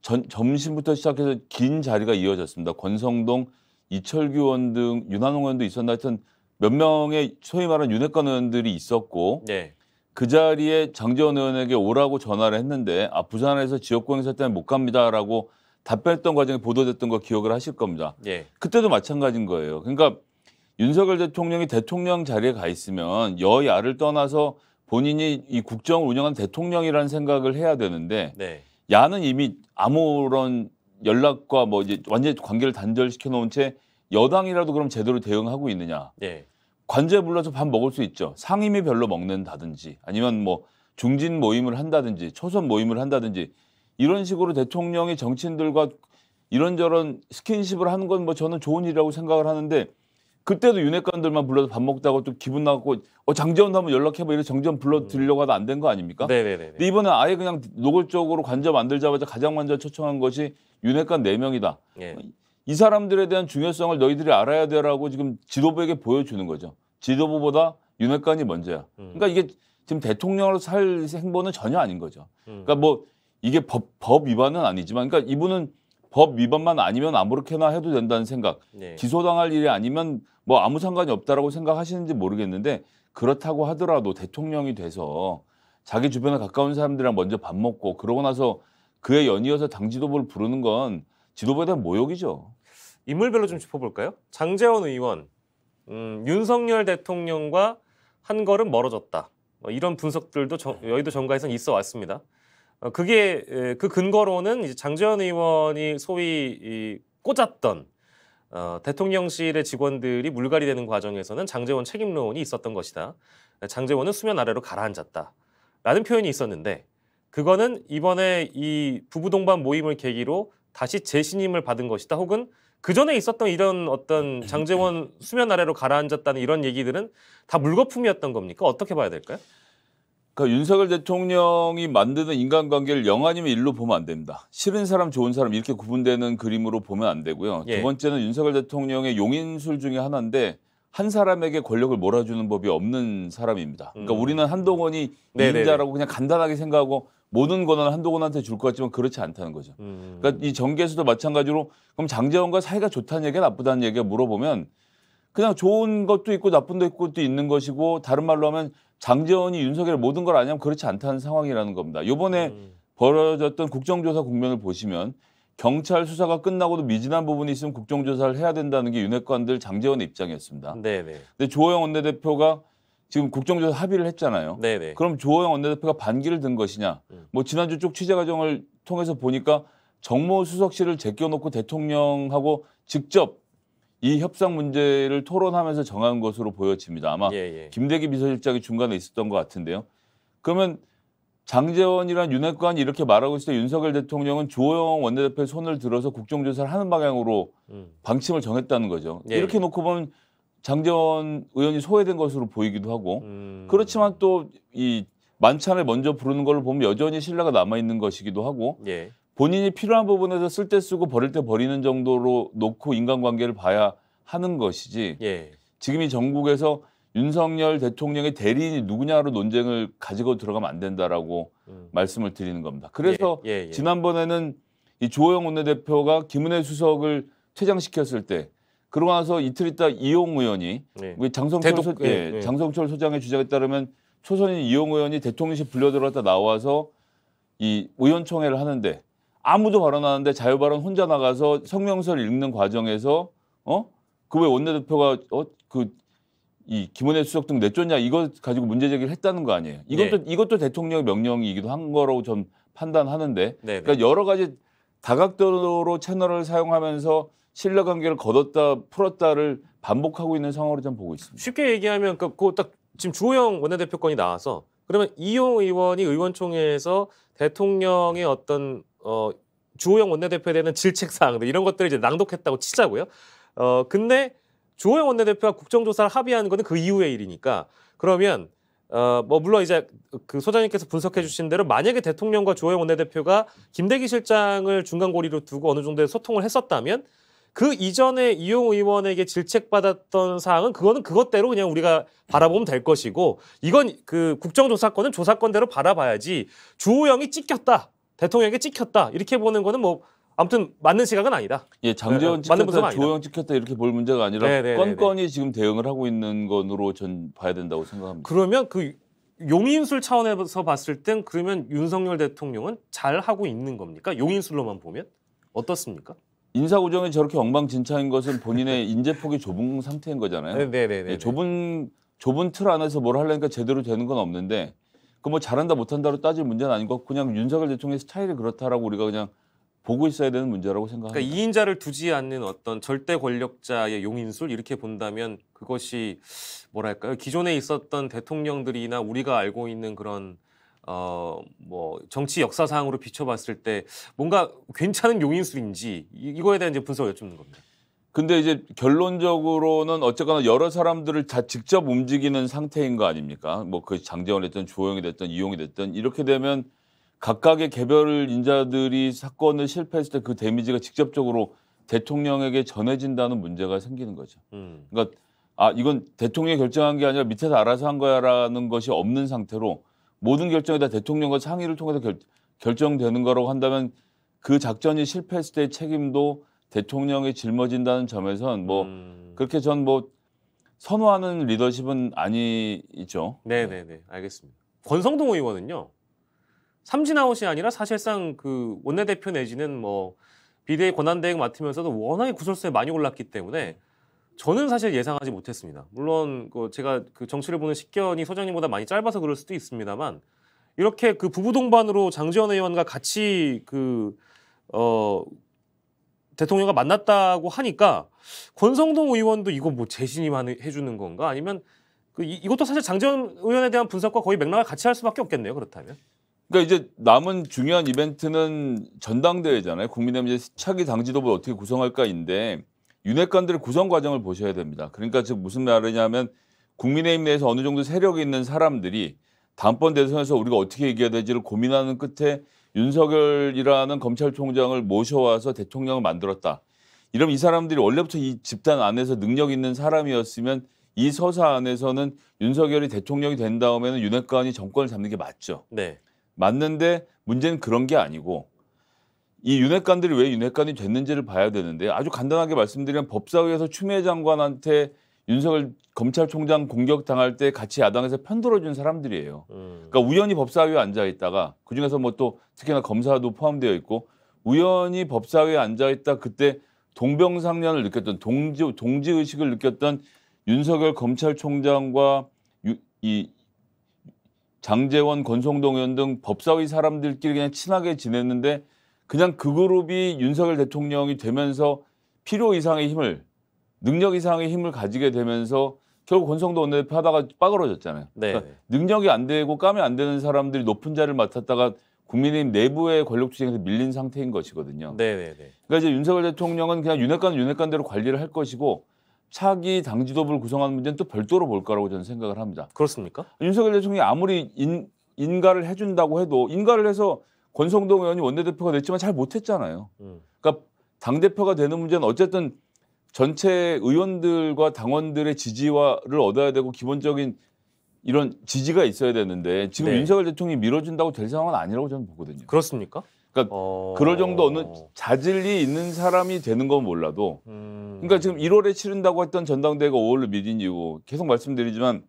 [SPEAKER 2] 전, 점심부터 시작해서 긴 자리가 이어졌습니다. 권성동, 이철규 의원 등 윤한홍 의원도 있었나 하여튼 몇 명의 소위 말하는 윤핵권 의원들이 있었고 네. 그 자리에 장재원 의원에게 오라고 전화를 했는데 아 부산에서 지역구 행사 때문에 못 갑니다라고 답변했던 과정이 보도됐던 거 기억을 하실 겁니다. 예. 그때도 마찬가지인 거예요. 그러니까 윤석열 대통령이 대통령 자리에 가 있으면 여야를 떠나서 본인이 이 국정을 운영한 대통령이라는 생각을 해야 되는데 네. 야는 이미 아무런 연락과 뭐 이제 완전히 관계를 단절시켜 놓은 채 여당이라도 그럼 제대로 대응하고 있느냐. 네. 관제 불러서 밥 먹을 수 있죠. 상임위 별로 먹는다든지 아니면 뭐 중진 모임을 한다든지 초선 모임을 한다든지 이런 식으로 대통령이 정치인들과 이런저런 스킨십을 하는 건 뭐 저는 좋은 일이라고 생각을 하는데 그때도 윤핵관들만 불러서 밥 먹다가 또 기분 나고 어 장재원 한번 연락해봐 이래 정재원 불러 드리려고 하다 안 된 거 아닙니까? 네네네. 네, 네, 네. 근데 이번에 아예 그냥 노골적으로 관저 만들자마자 가장 먼저 초청한 것이 윤핵관 4 명이다. 예. 이 사람들에 대한 중요성을 너희들이 알아야 되라고 지금 지도부에게 보여주는 거죠. 지도부보다 윤핵관이 먼저야. 음. 그러니까 이게 지금 대통령으로 살 행보는 전혀 아닌 거죠. 음. 그러니까 뭐 이게 법, 법 위반은 아니지만 그러니까 이분은 법 위반만 아니면 아무렇게나 해도 된다는 생각, 네. 기소당할 일이 아니면 뭐 아무 상관이 없다라고 생각하시는지 모르겠는데 그렇다고 하더라도 대통령이 돼서 자기 주변에 가까운 사람들이랑 먼저 밥 먹고 그러고 나서 그에 연이어서 당 지도부를 부르는 건 지도부에 대한
[SPEAKER 1] 모욕이죠. 인물별로 좀 짚어볼까요? 장재원 의원, 음, 윤석열 대통령과 한 걸음 멀어졌다. 뭐 이런 분석들도 정, 여의도 정가에선 있어 왔습니다. 어, 그게 그 근거로는 이제 장재현 의원이 소위 이 꽂았던 어, 대통령실의 직원들이 물갈이 되는 과정에서는 장재원 책임론이 있었던 것이다. 장재원은 수면 아래로 가라앉았다. 라는 표현이 있었는데 그거는 이번에 이 부부 동반 모임을 계기로 다시 재신임을 받은 것이다. 혹은 그 전에 있었던 이런 어떤 장재원 수면 아래로 가라앉았다는 이런 얘기들은 다 물거품이었던 겁니까? 어떻게 봐야 될까요? 그러니까 윤석열 대통령이
[SPEAKER 2] 만드는 인간관계를 영아니면 일로 보면 안 됩니다. 싫은 사람, 좋은 사람 이렇게 구분되는 그림으로 보면 안 되고요. 예. 두 번째는 윤석열 대통령의 용인술 중에 하나인데 한 사람에게 권력을 몰아주는 법이 없는 사람입니다. 그러니까 음. 우리는 한동원이 네, 네, 이인자라고 네. 그냥 간단하게 생각하고 모든 권한을 한동훈한테 줄 것 같지만 그렇지 않다는 거죠. 음. 그러니까 이 정계에서도 마찬가지로 그럼 장재원과 사이가 좋다는 얘기가 나쁘다는 얘기가 물어보면 그냥 좋은 것도 있고 나쁜 것도 있는 것이고 다른 말로 하면 장재원이 윤석열 모든 걸 아니면 그렇지 않다는 상황이라는 겁니다. 요번에 음. 벌어졌던 국정조사 국면을 보시면 경찰 수사가 끝나고도 미진한 부분이 있으면 국정조사를 해야 된다는 게 윤핵관들 장재원의 입장이었습니다. 네네. 네. 근데 조호영 원내대표가 지금 국정조사 합의를 했잖아요. 네네. 네. 그럼 조호영 원내대표가 반기를 든 것이냐? 음. 뭐 지난주 쪽 취재 과정을 통해서 보니까 정모 수석실을 제껴놓고 대통령하고 직접 이 협상 문제를 토론하면서 정한 것으로 보여집니다. 아마 예, 예. 김대기 비서실장이 중간에 있었던 것 같은데요. 그러면 장재원이란 윤핵관이 이렇게 말하고 있을 때 윤석열 대통령은 조호영 원내대표의 손을 들어서 국정조사를 하는 방향으로 음. 방침을 정했다는 거죠. 예, 이렇게 놓고 보면 장재원 의원이 소외된 것으로 보이기도 하고 음. 그렇지만 또 이 만찬을 먼저 부르는 걸 보면 여전히 신뢰가 남아 있는 것이기도 하고 예. 본인이 필요한 부분에서 쓸 때 쓰고 버릴 때 버리는 정도로 놓고 인간관계를 봐야 하는 것이지 예. 지금 이 전국에서 윤석열 대통령의 대리인이 누구냐로 논쟁을 가지고 들어가면 안 된다라고 음. 말씀을 드리는 겁니다. 그래서 예. 예. 예. 지난번에는 이 주호영 원내대표가 김은혜 수석을 퇴장시켰을 때 그러고 나서 이틀 있다 이용 의원이 네. 장성철, 대독, 소, 예, 예, 예. 장성철 소장의 주장에 따르면 초선인 이용 의원이 대통령실 불려들어갔다 나와서 이 의원총회를 하는데 아무도 발언하는데 자유발언 혼자 나가서 성명서를 읽는 과정에서 어? 그 왜 원내대표가 어? 그 이김원혜 수석 등 내쫓냐 이거 가지고 문제 제기를 했다는 거 아니에요. 이것도 네. 이것도 대통령 명령이기도 한 거라고 전 판단하는데 네, 네, 그러니까 여러 가지 다각도로 채널을 사용하면서
[SPEAKER 1] 신뢰관계를 거뒀다 풀었다를 반복하고 있는 상황으로 좀 보고 있습니다. 쉽게 얘기하면 그딱 지금 주호영 원내대표 권이 나와서 그러면 이용 의원이 의원총회에서 대통령의 어떤 어, 주호영 원내대표에 대한 질책 사항들 네, 이런 것들을 이제 낭독했다고 치자고요. 어 근데 주호영 원내대표가 국정조사를 합의하는 거는 그 이후의 일이니까 그러면 어뭐 물론 이제 그 소장님께서 분석해 주신 대로 만약에 대통령과 주호영 원내대표가 김대기 실장을 중간 고리로 두고 어느 정도의 소통을 했었다면 그 이전에 이용 의원에게 질책받았던 사항은 그거는 그것대로 그냥 우리가 바라보면 될 것이고 이건 그국정조사권은조사권대로 바라봐야지 주호영이 찢겼다 대통령에게 찍혔다 이렇게 보는 거는 뭐 아무튼 맞는 시각은 아니다. 예, 장재원 네, 네. 찍혔다, 조영
[SPEAKER 2] 찍혔다 이렇게 볼 문제가 아니라 건건이 네, 네, 지금 대응을 하고 있는 건으로
[SPEAKER 1] 전 봐야 된다고 생각합니다. 그러면 그 용인술 차원에서 봤을 땐 그러면 윤석열 대통령은 잘 하고 있는 겁니까? 용인술로만 보면 어떻습니까? 인사구정이
[SPEAKER 2] 저렇게 엉망진창인 것은 본인의 인재폭이 좁은 상태인 거잖아요. 네네네. 예, 좁은 좁은 틀 안에서 뭘 하려니까 제대로 되는 건 없는데 그뭐 잘한다 못한다로 따질 문제는 아니고 그냥 윤석열 대통령의 스타일이 그렇다라고 우리가 그냥 보고 있어야 되는 문제라고 생각합니다. 그러니까
[SPEAKER 1] 이인자를 두지 않는 어떤 절대 권력자의 용인술 이렇게 본다면 그것이 뭐랄까요? 기존에 있었던 대통령들이나 우리가 알고 있는 그런 어뭐 정치 역사상으로 비춰봤을 때 뭔가 괜찮은 용인술인지 이, 거에 대한 이제 분석을
[SPEAKER 2] 여쭙는 겁니다. 근데 이제 결론적으로는 어쨌거나 여러 사람들을 다 직접 움직이는 상태인 거 아닙니까? 뭐 그 장재원이 됐든 조영이 됐든 이용이 됐든 이렇게 되면 각각의 개별 인자들이 사건을 실패했을 때 그 데미지가 직접적으로 대통령에게 전해진다는 문제가 생기는 거죠. 음. 그러니까 아 이건 대통령이 결정한 게 아니라 밑에서 알아서 한 거야라는 것이 없는 상태로 모든 결정이 다 대통령과 상의를 통해서 결, 결정되는 거라고 한다면 그 작전이 실패했을 때의 책임도 대통령이 짊어진다는 점에선 뭐 음. 그렇게 전 뭐 선호하는 리더십은
[SPEAKER 1] 아니죠. 네네네 네, 네. 알겠습니다. 권성동 의원은요 삼진아웃이 아니라 사실상 그 원내대표 내지는 뭐 비대위 권한대행 맡으면서도 워낙에 구설수에 많이 올랐기 때문에 저는 사실 예상하지 못했습니다. 물론 그 제가 그 정치를 보는 식견이 소장님보다 많이 짧아서 그럴 수도 있습니다만 이렇게 그 부부 동반으로 장지원 의원과 같이 그어 대통령과 만났다고 하니까 권성동 의원도 이거 뭐 재신임하는 해주는 건가 아니면 그 이, 이것도 사실 장재원 의원에 대한 분석과 거의 맥락을 같이 할 수밖에 없겠네요 그렇다면. 그러니까 이제
[SPEAKER 2] 남은 중요한 이벤트는 전당대회잖아요. 국민의힘 이 차기 당 지도부를 어떻게 구성할까인데 윤핵관들의 구성 과정을 보셔야 됩니다. 그러니까 지금 무슨 말이냐면 국민의힘 내에서 어느 정도 세력이 있는 사람들이 다음번 대선에서 우리가 어떻게 얘기해야 될지를 고민하는 끝에 윤석열이라는 검찰총장을 모셔와서 대통령을 만들었다. 이러면 이 사람들이 원래부터 이 집단 안에서 능력 있는 사람이었으면 이 서사 안에서는 윤석열이 대통령이 된 다음에는 윤핵관이 정권을 잡는 게 맞죠. 네. 맞는데 문제는 그런 게 아니고 이 윤핵관들이 왜 윤핵관이 됐는지를 봐야 되는데 아주 간단하게 말씀드리면 법사위에서 추미애 장관한테 윤석열 검찰총장 공격당할 때 같이 야당에서 편들어준 사람들이에요. 음. 그러니까 우연히 법사위에 앉아 있다가 그중에서 뭐 또 특히나 검사도 포함되어 있고 우연히 법사위에 앉아 있다 그때 동병상련을 느꼈던 동지 동지 의식을 느꼈던 윤석열 검찰총장과 유, 이 장재원, 권성동 의원 등 법사위 사람들끼리 그냥 친하게 지냈는데 그냥 그 그룹이 윤석열 대통령이 되면서 필요 이상의 힘을 능력 이상의 힘을 가지게 되면서 결국 권성도 원내대표 하다가 빠그러졌잖아요. 네. 그러니까 능력이 안 되고 까면 안 되는 사람들이 높은 자를 맡았다가 국민의힘 내부의 권력 투쟁에서 밀린 상태인 것이거든요. 네네네. 네, 네. 그러니까 이제 윤석열 대통령은 그냥 윤핵관 윤핵관대로 관리를 할 것이고 차기 당 지도부를 구성하는 문제는 또 별도로 볼 거라고 저는 생각을 합니다. 그렇습니까? 윤석열 대통령이 아무리 인, 인가를 해준다고 해도 인가를 해서 권성동 의원이 원내대표가 됐지만 잘 못했잖아요. 음. 그러니까 당 대표가 되는 문제는 어쨌든 전체 의원들과 당원들의 지지와를 얻어야 되고 기본적인 이런 지지가 있어야 되는데 지금 네. 윤석열 대통령이 밀어준다고 될 상황은 아니라고 저는 보거든요. 그렇습니까? 그러니까 어... 그럴 정도 어느 자질이 있는 사람이 되는 건 몰라도 음... 그러니까 지금 1월에 치른다고 했던 전당대회가 5월로 미진 이후 계속 말씀드리지만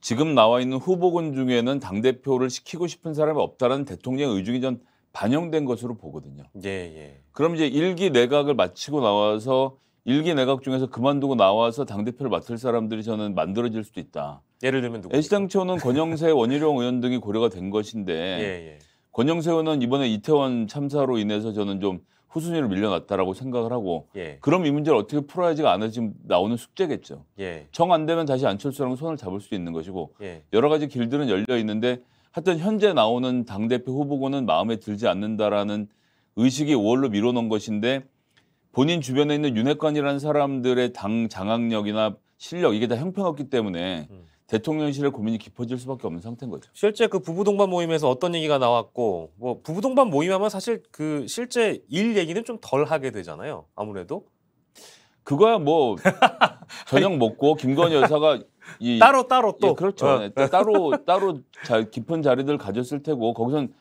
[SPEAKER 2] 지금 나와 있는 후보군 중에는 당 대표를 시키고 싶은 사람이 없다라는 대통령의 의중이 전 반영된 것으로 보거든요. 예, 예. 그럼 이제 일기 내각을 마치고 나와서 일기 내각 중에서 그만두고 나와서 당대표를 맡을 사람들이 저는 만들어질 수도 있다. 예를 들면 누구? 애시당초는 권영세, 원희룡 의원 등이 고려가 된 것인데 예, 예. 권영세 의원은 이번에 이태원 참사로 인해서 저는 좀 후순위로 밀려났다라고 생각을 하고 예. 그럼 이 문제를 어떻게 풀어야지가 안에 지금 나오는 숙제겠죠. 예. 정 안 되면 다시 안철수랑 손을 잡을 수도 있는 것이고 예. 여러 가지 길들은 열려 있는데 하여튼 현재 나오는 당대표 후보군은 마음에 들지 않는다라는 의식이 5월로 미뤄놓은 것인데 본인 주변에 있는 윤핵관이라는 사람들의 당 장악력이나 실력 이게 다 형편없기
[SPEAKER 1] 때문에 음. 대통령실의 고민이 깊어질 수밖에 없는 상태인 거죠. 실제 그 부부 동반 모임에서 어떤 얘기가 나왔고 뭐 부부 동반 모임하면 사실 그 실제 일 얘기는 좀 덜 하게 되잖아요. 아무래도 그거야 뭐 저녁 먹고 김건희 여사가
[SPEAKER 2] 이, 따로 따로 또 예, 그렇죠. 어. 네, 따로 따로 자, 깊은 자리들 가졌을 테고 거기선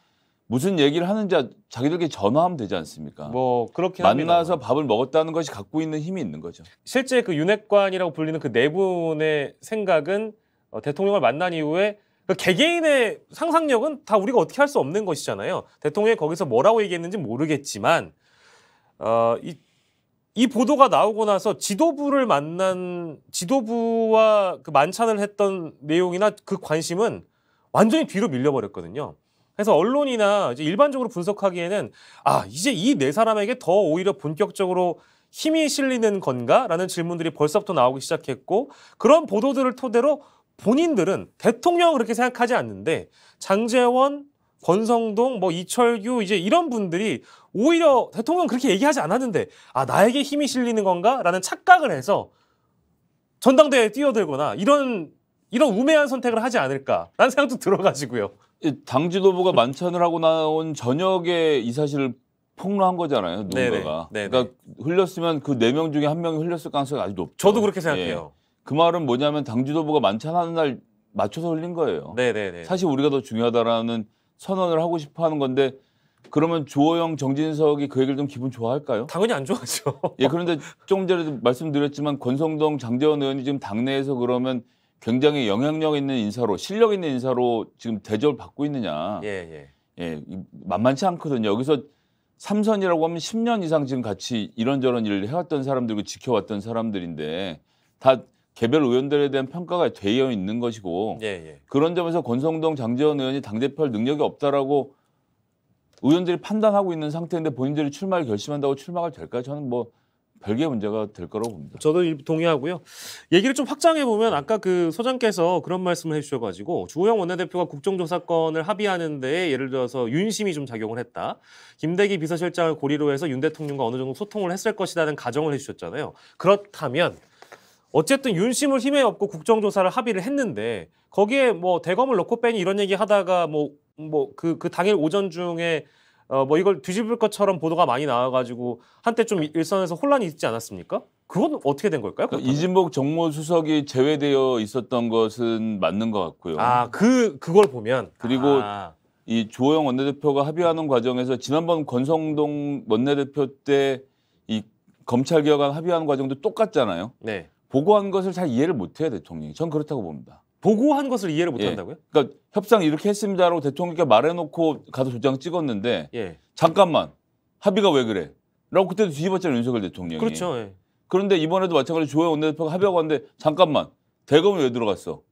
[SPEAKER 2] 무슨 얘기를 하는지 자기들끼리 전화하면 되지 않습니까? 뭐 그렇게 만나서 합니다 밥을
[SPEAKER 1] 먹었다는 것이 갖고 있는 힘이 있는 거죠. 실제 그 윤핵관이라고 불리는 그 네 분의 생각은 어, 대통령을 만난 이후에 그 개개인의 상상력은 다 우리가 어떻게 할 수 없는 것이잖아요. 대통령이 거기서 뭐라고 얘기했는지 모르겠지만 어, 이이 보도가 나오고 나서 지도부를 만난 지도부와 그 만찬을 했던 내용이나 그 관심은 완전히 뒤로 밀려버렸거든요. 그래서 언론이나 이제 일반적으로 분석하기에는 아 이제 이 네 사람에게 더 오히려 본격적으로 힘이 실리는 건가라는 질문들이 벌써부터 나오기 시작했고 그런 보도들을 토대로 본인들은 대통령을 그렇게 생각하지 않는데 장재원 권성동, 뭐 이철규 이제 이런 분들이 오히려 대통령 그렇게 얘기하지 않았는데 아 나에게 힘이 실리는 건가라는 착각을 해서 전당대회에 뛰어들거나 이런 이런 우매한 선택을 하지 않을까라는 생각도 들어가지고요. 당 지도부가 만찬을
[SPEAKER 2] 하고 나온 저녁에 이 사실을 폭로한 거잖아요. 누군가가. 네네, 그러니까 흘렸으면 그 네 명 중에 한 명이 흘렸을 가능성이 아주 높죠. 저도 그렇게 생각해요. 예. 그 말은 뭐냐면 당 지도부가 만찬하는 날 맞춰서 흘린 거예요. 네네네. 사실 우리가 더 중요하다라는 선언을 하고 싶어 하는 건데 그러면 주호영, 정진석이 그 얘기를 좀 기분 좋아할까요? 당연히 안 좋아하죠. 예, 그런데 조금 전에도 말씀드렸지만 권성동, 장재원 의원이 지금 당내에서 그러면 굉장히 영향력 있는 인사로 실력 있는 인사로 지금 대접을 받고 있느냐. 예, 예. 예, 만만치 않거든요. 여기서 삼선이라고 하면 10년 이상 지금 같이 이런저런 일을 해왔던 사람들고 지켜왔던 사람들인데 다 개별 의원들에 대한 평가가 되어 있는 것이고 예, 예. 그런 점에서 권성동 장재원 의원이 당대표 할 능력이 없다라고 의원들이 판단하고 있는 상태인데 본인들이 출마를 결심한다고 출마가 될까요? 저는 뭐
[SPEAKER 1] 별개 의 문제가 될 거라고 봅니다. 저도 동의하고요. 얘기를 좀 확장해 보면 아까 그 소장께서 그런 말씀을 해주셔가지고 주호영 원내대표가 국정조사권을 합의하는데 예를 들어서 윤심이 좀 작용을 했다. 김대기 비서실장을 고리로 해서 윤 대통령과 어느 정도 소통을 했을 것이라는 가정을 해주셨잖아요. 그렇다면 어쨌든 윤심을 힘에 업고 국정조사를 합의를 했는데 거기에 뭐 대검을 넣고 빼니 이런 얘기 하다가 뭐뭐 그그 그 당일 오전 중에 어 뭐 이걸 뒤집을 것처럼 보도가 많이 나와가지고 한때 좀 일선에서 혼란이 있지 않았습니까? 그건 어떻게 된 걸까요? 그러니까 이진복 정무수석이
[SPEAKER 2] 제외되어 있었던 것은 맞는 것 같고요. 아 그 그걸 보면 그리고 아. 이 조영 원내대표가 합의하는 과정에서 지난번 권성동 원내대표 때 이 검찰 개혁안 합의하는 과정도 똑같잖아요. 네. 보고한 것을 잘 이해를 못해요 대통령이. 전 그렇다고 봅니다. 보고한 것을 이해를 못한다고요? 예. 그러니까 협상 이렇게 했습니다라고 대통령께 말해놓고 가서 조장 찍었는데 예. 잠깐만 합의가 왜 그래? 라고 그때도 뒤집었잖아요 윤석열 대통령이. 그렇죠. 예. 그런데 이번에도 마찬가지로 조혜 원내대표가 합의하고 왔는데 잠깐만 대검이 왜 들어갔어?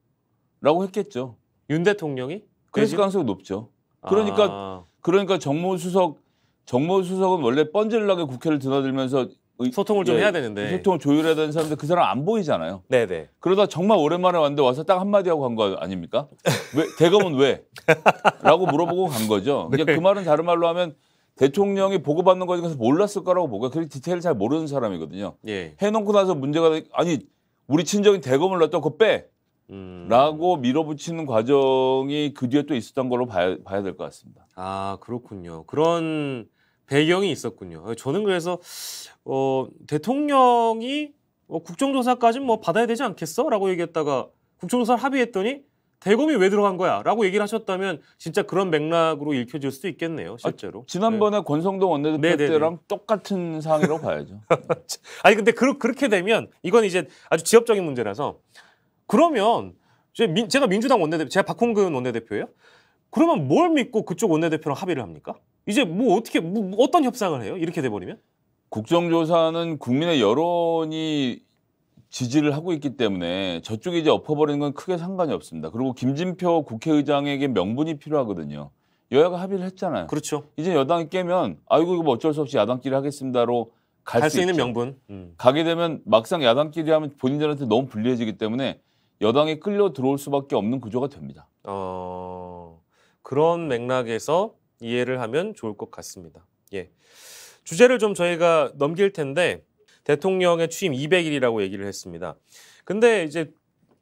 [SPEAKER 2] 라고 했겠죠. 윤 대통령이? 그랬을 가능성이 높죠. 그러니까 아. 그러니까 정무수석 정무수석은 원래 뻔질나게 국회를 드나들면서 소통을 좀 예, 해야 되는데 소통을 조율해야 되는 사람인데그 사람 안 보이잖아요. 네네. 그러다 정말 오랜만에 왔는데 와서 딱 한마디 하고 간 거 아닙니까? 왜 대검은 왜? 라고 물어보고 간 거죠. 그러니까 그 말은 다른 말로 하면 대통령이 보고받는 거에 대해서 몰랐을 거라고 보고 그 디테일 잘 모르는 사람이거든요. 예. 해놓고 나서 문제가 아니 우리 친정인 대검을 넣었다 그거 빼. 음. 라고 밀어붙이는 과정이 그 뒤에 또 있었던 걸로 봐야, 봐야 될것 같습니다.
[SPEAKER 1] 아 그렇군요. 그런 배경이 있었군요. 저는 그래서 어, 대통령이 어, 국정조사까지는 뭐 받아야 되지 않겠어? 라고 얘기했다가 국정조사를 합의했더니 대검이 왜 들어간 거야? 라고 얘기를 하셨다면 진짜 그런 맥락으로 읽혀질 수도 있겠네요, 아, 실제로. 아, 지난번에 네. 권성동 원내대표 네네네. 때랑 똑같은 상황이라고 봐야죠. 아니, 근데 그, 그렇게 되면 이건 이제 아주 지엽적인 문제라서 그러면 제가 민주당 원내대표, 제가 박홍근 원내대표예요? 그러면 뭘 믿고 그쪽 원내대표랑 합의를 합니까? 이제 뭐 어떻게 뭐, 뭐 어떤 협상을 해요? 이렇게 돼 버리면? 국정조사는
[SPEAKER 2] 국민의 여론이 지지를 하고 있기 때문에 저쪽이 이제 엎어버리는 건 크게 상관이 없습니다. 그리고 김진표 국회의장에게 명분이 필요하거든요. 여야가 합의를 했잖아요. 그렇죠. 이제 여당이 깨면 아이고 이거 뭐 어쩔 수 없이 야당끼리 하겠습니다로 갈 수 있는 명분. 음. 가게 되면 막상 야당끼리 하면 본인들한테 너무 불리해지기 때문에 여당에
[SPEAKER 1] 끌려 들어올 수밖에 없는 구조가 됩니다. 어... 그런 맥락에서 이해를 하면 좋을 것 같습니다. 예. 주제를 좀 저희가 넘길 텐데 대통령의 취임 200일이라고 얘기를 했습니다. 근데 이제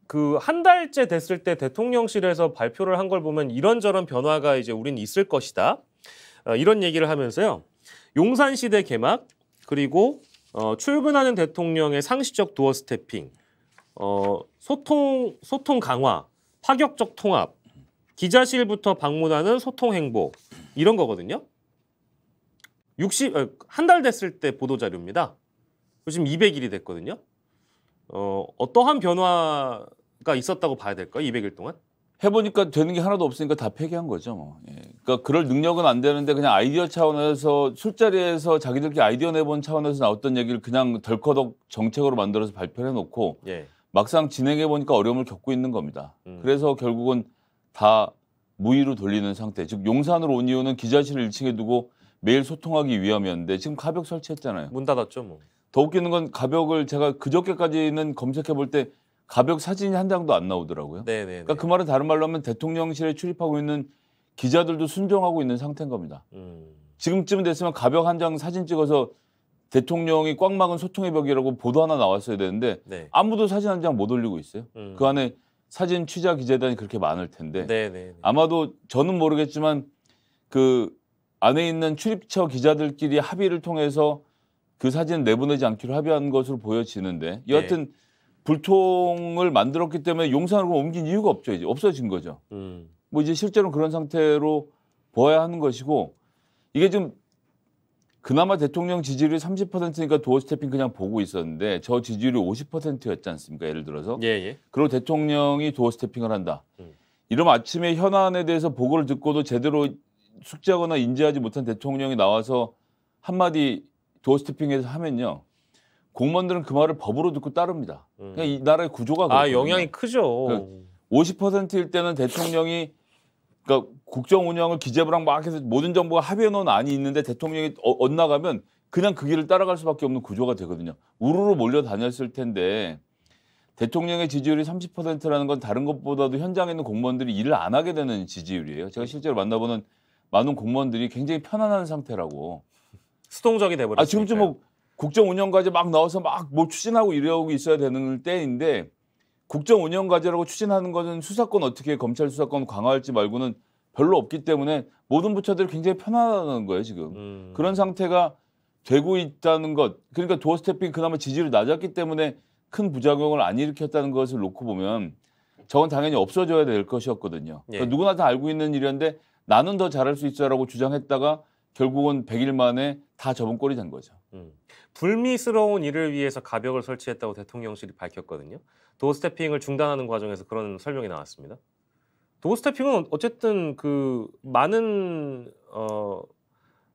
[SPEAKER 1] 그 한 달째 됐을 때 대통령실에서 발표를 한 걸 보면 이런저런 변화가 이제 우린 있을 것이다. 어, 이런 얘기를 하면서요. 용산시대 개막 그리고 어, 출근하는 대통령의 상시적 도어 스태핑, 어, 소통 소통 강화, 파격적 통합, 기자실부터 방문하는 소통 행보 이런 거거든요. 60 한달 아, 됐을 때 보도 자료입니다. 지금 200일이 됐거든요. 어, 어떠한 변화가
[SPEAKER 2] 있었다고 봐야 될까요? 200일 동안? 해보니까 되는 게 하나도 없으니까 다 폐기한 거죠. 뭐. 예. 그러니까 그럴 능력은 안 되는데 그냥 아이디어 차원에서 술자리에서 자기들끼리 아이디어 내본 차원에서 나왔던 얘기를 그냥 덜커덕 정책으로 만들어서 발표해 놓고 예. 막상 진행해 보니까 어려움을 겪고 있는 겁니다. 음. 그래서 결국은 다 무의로 돌리는 상태. 즉 용산으로 온 이유는 기자실을 1층에 두고 매일 소통하기 위함이었는데 지금 가벽 설치했잖아요. 문 닫았죠 뭐. 더 웃기는 건 가벽을 제가 그저께까지는 검색해 볼 때 가벽 사진이 한 장도 안 나오더라고요. 네네. 네, 그러니까 네. 그 말은 다른 말로 하면 대통령실에 출입하고 있는 기자들도 순종하고 있는 상태인 겁니다. 음. 지금쯤 됐으면 가벽 한 장 사진 찍어서 대통령이 꽉 막은 소통의 벽이라고 보도 하나 나왔어야 되는데 네. 아무도 사진 한 장 못 올리고 있어요. 음. 그 안에 사진 취재 기재단이 그렇게 많을 텐데 네네. 네, 네. 아마도 저는 모르겠지만 그 안에 있는 출입처 기자들끼리 합의를 통해서 그 사진 내보내지 않기로 합의한 것으로 보여지는데 네. 여하튼 네. 불통을 만들었기 때문에 용산으로 옮긴 이유가 없죠 이제 없어진 거죠. 음. 뭐 이제 실제로 그런 상태로 보아야 하는 것이고 이게 좀 그나마 대통령 지지율이 30%니까 도어 스태핑 그냥 보고 있었는데 저 지지율이 50%였지 않습니까? 예를 들어서. 예, 예. 그리고 대통령이 도어 스태핑을 한다. 음. 이러면 아침에 현안에 대해서 보고를 듣고도 제대로 숙지하거나 인지하지 못한 대통령이 나와서 한마디 도어 스태핑에서 하면요. 공무원들은 그 말을 법으로 듣고 따릅니다. 음. 그냥 그러니까 이 나라의 구조가 아, 그렇거든요. 아, 영향이
[SPEAKER 1] 크죠.
[SPEAKER 2] 그 50%일 때는 대통령이 그러니까 국정 운영을 기재부랑 막 해서 모든 정부가 합의해 놓은 안이 있는데 대통령이 어, 엇나가면 그냥 그 길을 따라갈 수밖에 없는 구조가 되거든요. 우르르 몰려다녔을 텐데 대통령의 지지율이 30%라는 건 다른 것보다도 현장에 있는 공무원들이 일을 안 하게 되는 지지율이에요. 제가 실제로 만나보는 많은 공무원들이 굉장히 편안한 상태라고. 수동적이 돼버렸어요. 아, 지금쯤 뭐 국정 운영까지 막 나와서 막 뭐 추진하고 이러고 있어야 되는 때인데 국정 운영 과제라고 추진하는 것은 수사권 어떻게 검찰 수사권 강화할지 말고는 별로 없기 때문에 모든 부처들이 굉장히 편안하다는 거예요 지금 음. 그런 상태가 되고 있다는 것 그러니까 도어 스태핑 그나마 지지율 낮았기 때문에 큰 부작용을 안 일으켰다는 것을 놓고 보면 저건 당연히 없어져야 될 것이었거든요 그러니까 예. 그러니까 누구나 다 알고 있는 일이었는데 나는 더 잘할 수 있어라고
[SPEAKER 1] 주장했다가 결국은 100일 만에 다 접은 꼴이 된 거죠. 음. 불미스러운 일을 위해서 가벽을 설치했다고 대통령실이 밝혔거든요. 도스태핑을 중단하는 과정에서 그런 설명이 나왔습니다. 도스태핑은 어, 어쨌든 그 많은 어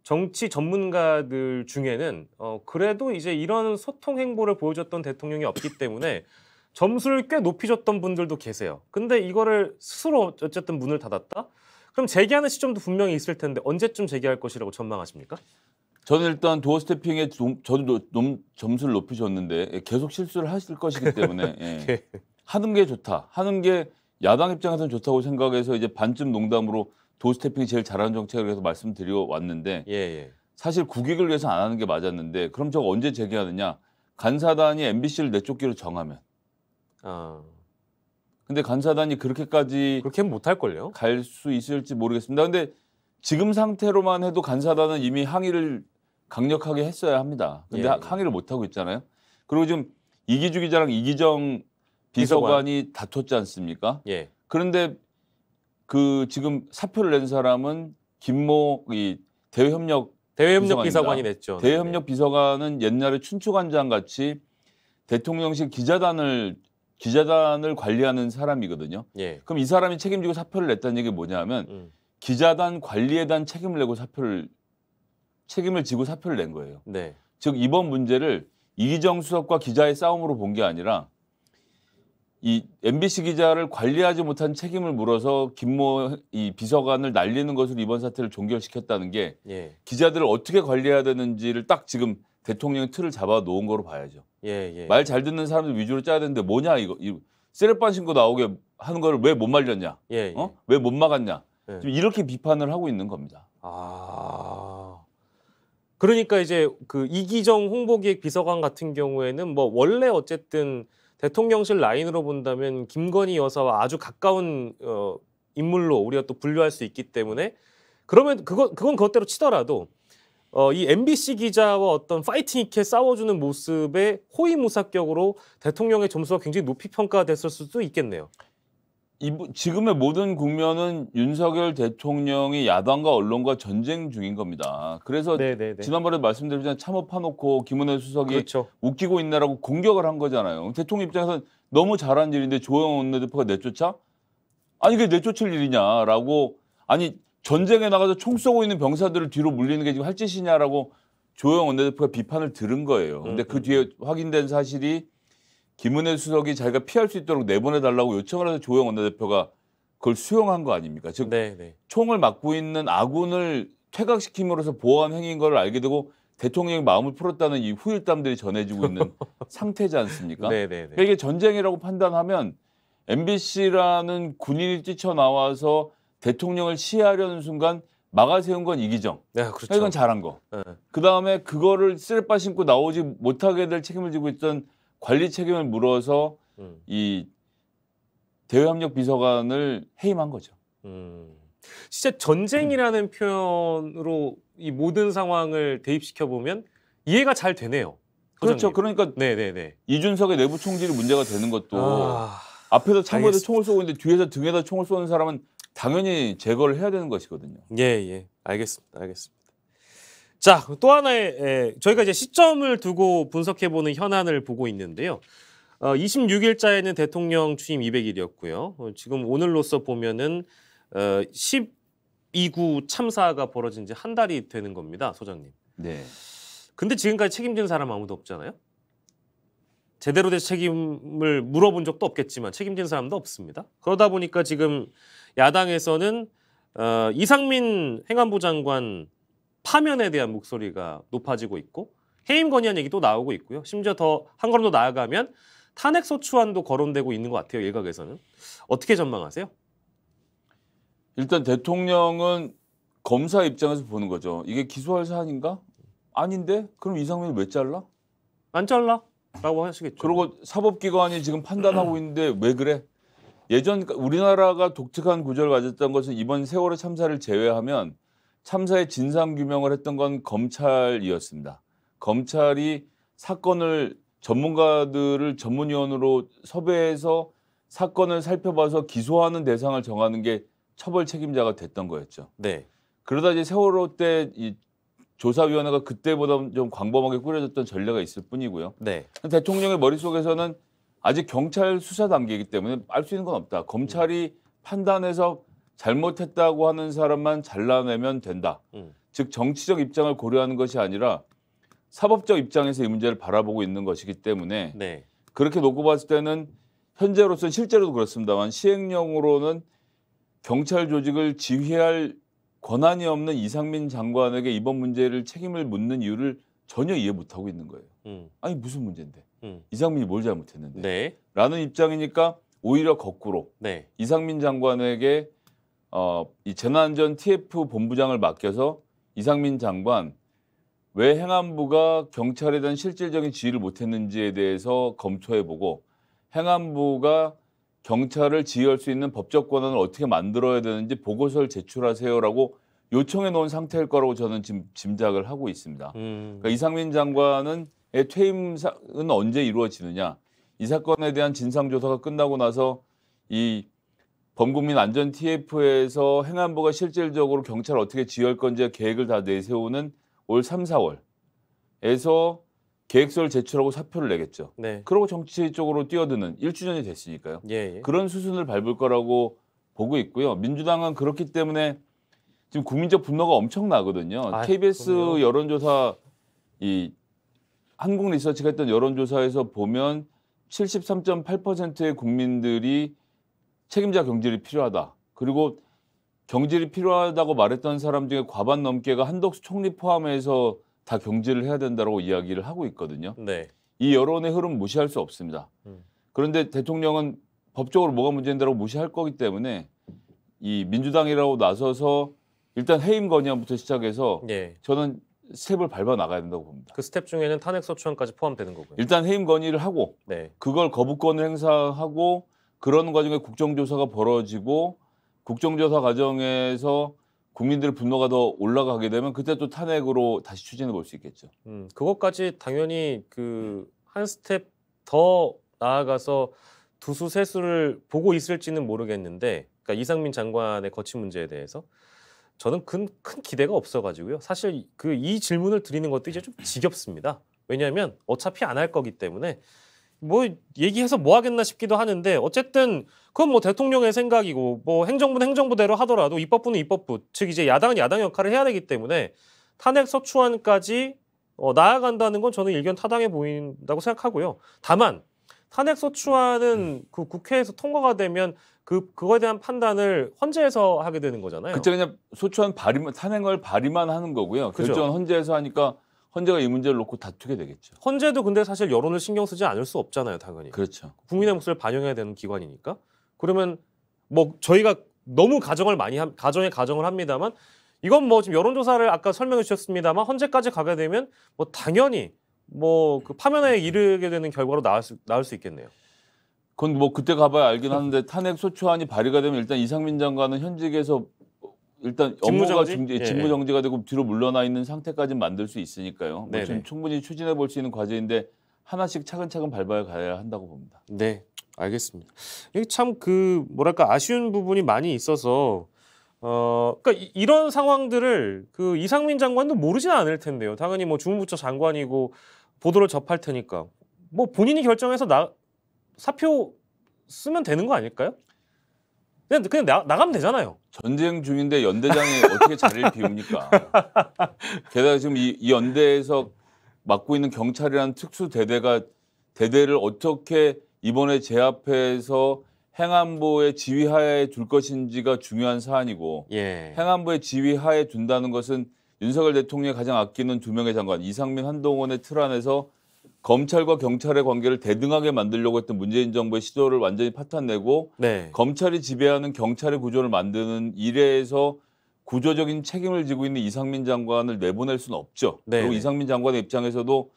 [SPEAKER 1] 정치 전문가들 중에는 어 그래도 이제 이런 소통 행보를 보여줬던 대통령이 없기 때문에 점수를 꽤 높이 줬던 분들도 계세요. 근데 이거를 스스로 어쨌든 문을 닫았다? 그럼 재개하는 시점도 분명히 있을 텐데 언제쯤 재개할 것이라고 전망하십니까? 저는
[SPEAKER 2] 일단 도어 스태핑에 저도 너무 점수를 높이셨는데 예, 계속 실수를 하실 것이기 때문에 예. 네. 하는 게 좋다. 하는 게 야당 입장에서는 좋다고 생각해서 이제 반쯤 농담으로 도어 스태핑이 제일 잘하는 정책을 해서 말씀드려 왔는데 예, 예, 사실 국익을 위해서 안 하는 게 맞았는데 그럼 저거 언제 재개하느냐? 간사단이 MBC를 내쫓기로 정하면. 아. 근데 간사단이 그렇게까지 그렇게 못 할 걸요? 갈 수 있을지 모르겠습니다. 근데 지금 상태로만 해도 간사단은 이미 항의를 강력하게 했어야 합니다. 근데 예, 예. 항의를 못 하고 있잖아요. 그리고 지금 이기주 기자랑 이기정
[SPEAKER 1] 비서관이
[SPEAKER 2] 다퉜지 않습니까? 예. 그런데 그 지금 사표를 낸 사람은 김모 이 대외협력 대외협력 비서관이 냈죠. 네, 대외협력 네. 비서관은 옛날에 춘추관장 같이 대통령실 기자단을 기자단을 관리하는 사람이거든요. 예. 그럼 이 사람이 책임지고 사표를 냈다는 얘기 뭐냐면 음. 기자단 관리에 대한 책임을 내고 사표를 책임을 지고 사표를 낸 거예요. 네. 즉 이번 문제를 이기정 수석과 기자의 싸움으로 본 게 아니라 이 MBC 기자를 관리하지 못한 책임을 물어서 김모 이 비서관을 날리는 것으로 이번 사태를 종결시켰다는 게 예. 기자들을 어떻게 관리해야 되는지를 딱 지금 대통령의 틀을 잡아 놓은 거로 봐야죠.
[SPEAKER 1] 예, 예. 말 잘
[SPEAKER 2] 듣는 사람들 위주로 짜야 되는데 뭐냐 이거 이 쓰레반 신고 나오게 하는 거를 왜 못 말렸냐? 예, 어? 예. 왜못 막았냐? 예. 지금 이렇게 비판을 하고 있는 겁니다. 아.
[SPEAKER 1] 그러니까 이제 그 이기정 홍보기획 비서관 같은 경우에는 뭐 원래 어쨌든 대통령실 라인으로 본다면 김건희 여사와 아주 가까운 어, 인물로 우리가 또 분류할 수 있기 때문에 그러면 그거, 그건 그것대로 치더라도 어, 이 MBC 기자와 어떤 파이팅 있게 싸워주는 모습에 호위무사격으로 대통령의 점수가 굉장히 높이 평가됐을 수도 있겠네요.
[SPEAKER 2] 이부, 지금의 모든 국면은 윤석열 대통령이 야당과 언론과 전쟁 중인 겁니다. 그래서 네네네. 네, 네. 지난번에 말씀드렸지만 참호 파놓고 김은혜 수석이 그렇죠. 웃기고 있나라고 공격을 한 거잖아요. 대통령 입장에서는 너무 잘한 일인데 조영 원내대표가 내쫓아? 아니 그게 내쫓을 일이냐라고 아니 전쟁에 나가서 총 쏘고 있는 병사들을 뒤로 물리는 게 지금 할 짓이냐라고 조영 원내대표가 비판을 들은 거예요. 근데 음, 그 음, 뒤에 음. 확인된 사실이 김은혜 수석이 자기가 피할 수 있도록 내보내달라고 요청을 해서 조영 원내대표가 그걸 수용한 거 아닙니까? 즉 네, 네. 총을 맞고 있는 아군을 퇴각시킴으로써 보호한 행위인 걸 알게 되고 대통령이 마음을 풀었다는 이 후일담들이 전해지고 있는 상태지 않습니까? 네, 네, 네. 그러니까 이게 전쟁이라고 판단하면 MBC라는 군인이 뛰쳐나와서 대통령을 시해하려는 순간 막아 세운 건 이기정. 네, 그렇죠. 이건 잘한 거. 네. 그 다음에 그거를 쓰레빠 신고 나오지 못하게 될 책임을 지고 있던 관리 책임을 물어서 음. 이
[SPEAKER 1] 대외협력 비서관을 해임한 거죠. 음. 진짜 전쟁이라는 음. 표현으로 이 모든 상황을 대입시켜 보면 이해가 잘 되네요. 그렇죠. 소장님. 그러니까 네네네.
[SPEAKER 2] 이준석의 내부 총질이 문제가 되는 것도 아... 앞에서 창고에서 총을 쏘고 있는데 뒤에서 등에다 총을 쏘는 사람은 당연히 제거를 해야 되는 것이거든요. 예 예.
[SPEAKER 1] 알겠습니다. 알겠습니다. 자, 또 하나의 에, 예, 저희가 이제 시점을 두고 분석해 보는 현안을 보고 있는데요. 어, 26일자에는 대통령 취임 200일이었고요. 어, 지금 오늘로서 보면은 어, 12구 참사가 벌어진 지 한 달이 되는 겁니다, 소장님. 네. 근데 지금까지 책임진 사람 아무도 없잖아요. 제대로 된 책임을 물어본 적도 없겠지만 책임진 사람도 없습니다. 그러다 보니까 지금 야당에서는 어, 이상민 행안부 장관 파면에 대한 목소리가 높아지고 있고 해임 건의안 얘기도 나오고 있고요. 심지어 더 한 걸음 더 나아가면 탄핵 소추안도 거론되고 있는 것 같아요. 일각에서는 어떻게 전망하세요? 일단 대통령은 검사
[SPEAKER 2] 입장에서 보는 거죠. 이게 기소할 사안인가? 아닌데? 그럼 이상민이왜 잘라? 안 잘라? 라고 하시겠죠. 그리고 사법기관이 지금 판단하고 있는데 왜 그래? 예전 우리나라가 독특한 구조를 가졌던 것은 이번 세월의 참사를 제외하면 참사의 진상 규명을 했던 건 검찰이었습니다. 검찰이 사건을 전문가들을 전문위원으로 섭외해서 사건을 살펴봐서 기소하는 대상을 정하는 게 처벌 책임자가 됐던 거였죠. 네. 그러다 이제 세월호 때이 조사위원회가 그때보다 좀 광범하게 꾸려졌던 전례가 있을 뿐이고요. 네. 대통령의 머릿속에서는 아직 경찰 수사 단계이기 때문에 알 수 있는 건 없다. 검찰이 판단해서 잘못했다고 하는 사람만 잘라내면 된다. 음. 즉 정치적 입장을 고려하는 것이 아니라 사법적 입장에서 이 문제를 바라보고 있는 것이기 때문에 네. 그렇게 놓고 봤을 때는 현재로서는 실제로도 그렇습니다만 시행령으로는 경찰 조직을 지휘할 권한이 없는 이상민 장관에게 이번 문제를 책임을 묻는 이유를 전혀 이해 못하고 있는 거예요. 음. 아니 무슨 문제인데 음. 이상민이 뭘 잘못했는데 네. 라는 입장이니까 오히려 거꾸로 네. 이상민 장관에게 어, 이 재난안전 TF 본부장을 맡겨서 이상민 장관 왜 행안부가 경찰에 대한 실질적인 지휘를 못했는지에 대해서 검토해보고 행안부가 경찰을 지휘할 수 있는 법적 권한을 어떻게 만들어야 되는지 보고서를 제출하세요라고 요청해 놓은 상태일 거라고 저는 지금 짐작을 하고 있습니다. 음. 그러니까 이상민 장관은 퇴임은 언제 이루어지느냐 이 사건에 대한 진상조사가 끝나고 나서 이 범국민 안전 TF에서 행안부가 실질적으로 경찰 어떻게 지휘할 건지 계획을 다 내세우는 올 3, 4월에서 계획서를 제출하고 사표를 내겠죠. 네. 그러고 정치 쪽으로 뛰어드는 1주년이 됐으니까요. 예, 예. 그런 수순을 밟을 거라고 보고 있고요. 민주당은 그렇기 때문에 지금 국민적 분노가 엄청나거든요. 아, KBS 그럼요. 여론조사 이 한국 리서치가 했던 여론조사에서 보면 73.8%의 국민들이 책임자 경질이 필요하다. 그리고 경질이 필요하다고 말했던 사람 중에 과반 넘게가 한덕수 총리 포함해서 다 경질을 해야 된다고 이야기를 하고 있거든요. 네. 이 여론의 흐름 무시할 수 없습니다. 음. 그런데 대통령은 법적으로 뭐가 문제인다고 무시할 거기 때문에 이 민주당이라고 나서서 일단 해임 건의안부터 시작해서 네. 저는 스텝을 밟아 나가야 된다고 봅니다. 그 스텝 중에는 탄핵 소추안까지 포함되는 거고요. 일단 해임 건의를 하고 네. 그걸 거부권을 행사하고 그런 과정에 국정조사가 벌어지고 국정조사 과정에서 국민들의 분노가 더
[SPEAKER 1] 올라가게 되면 그때 또 탄핵으로 다시 추진해 볼 수 있겠죠. 음, 그것까지 당연히 그 한 스텝 더 나아가서 두수 세수를 보고 있을지는 모르겠는데 그러니까 이상민 장관의 거친 문제에 대해서 저는 큰, 큰 기대가 없어가지고요. 사실 그 이 질문을 드리는 것도 이제 좀 지겹습니다. 왜냐하면 어차피 안 할 거기 때문에 뭐 얘기해서 뭐 하겠나 싶기도 하는데 어쨌든 그건 뭐 대통령의 생각이고 뭐 행정부는 행정부대로 하더라도 입법부는 입법부 즉 이제 야당은 야당 역할을 해야 되기 때문에 탄핵 소추안까지 어, 나아간다는 건 저는 일견 타당해 보인다고 생각하고요. 다만 탄핵 소추안은 음. 그 국회에서 통과가 되면 그 그거에 대한 판단을 헌재에서 하게 되는 거잖아요. 그때 그냥 소추안 발의 탄핵을 발의만 하는 거고요. 그죠. 결정은 헌재에서 하니까 헌재가 이 문제를 놓고 다투게 되겠죠. 헌재도 근데 사실 여론을 신경 쓰지 않을 수 없잖아요, 당연히. 그렇죠. 국민의 목소리를 반영해야 되는 기관이니까. 그러면 뭐 저희가 너무 가정을 많이 한 가정에 가정을 합니다만 이건 뭐 지금 여론조사를 아까 설명해 주셨습니다만 헌재까지 가게 되면 뭐 당연히 뭐 그 파면에 이르게 되는 결과로 나올 수, 나올 수 있겠네요. 그건 뭐 그때 가봐야 알긴 하는데 탄핵
[SPEAKER 2] 소추안이 발의가 되면 일단 이상민 장관은 현직에서 일단 업무가 중지, 예, 예. 직무 정지가 되고 뒤로 물러나 있는 상태까지 만들 수 있으니까요. 뭐 지금 충분히 추진해 볼 수 있는 과제인데
[SPEAKER 1] 하나씩 차근차근 밟아야 가야 한다고 봅니다. 네, 알겠습니다. 이게 참그 뭐랄까 아쉬운 부분이 많이 있어서 어 그러니까 이, 런 상황들을 그 이상민 장관도 모르진 않을 텐데요. 당연히 뭐 주무부처 장관이고 보도를 접할 테니까 뭐 본인이 결정해서 나 사표 쓰면 되는 거 아닐까요? 그냥 그냥 나, 나가면 되잖아요. 전쟁 중인데 연대장이 어떻게 자리를 비웁니까?
[SPEAKER 2] 게다가 지금 이, 이 연대에서 맡고 있는 경찰이라는 특수 대대가 대대를 어떻게 이번에 제압해서 행안부의 지휘하에 둘 것인지가 중요한 사안이고 예. 행안부의 지휘하에 둔다는 것은 윤석열 대통령이 가장 아끼는 두 명의 장관 이상민 한동원의틀 안에서 검찰과 경찰의 관계를 대등하게 만들려고 했던 문재인 정부의 시도를 완전히 파탄내고 네. 검찰이 지배하는 경찰의 구조를 만드는 일에서 구조적인 책임을 지고 있는 이상민 장관을 내보낼 수는 없죠. 네. 그리고 네. 이상민 장관의 입장에서도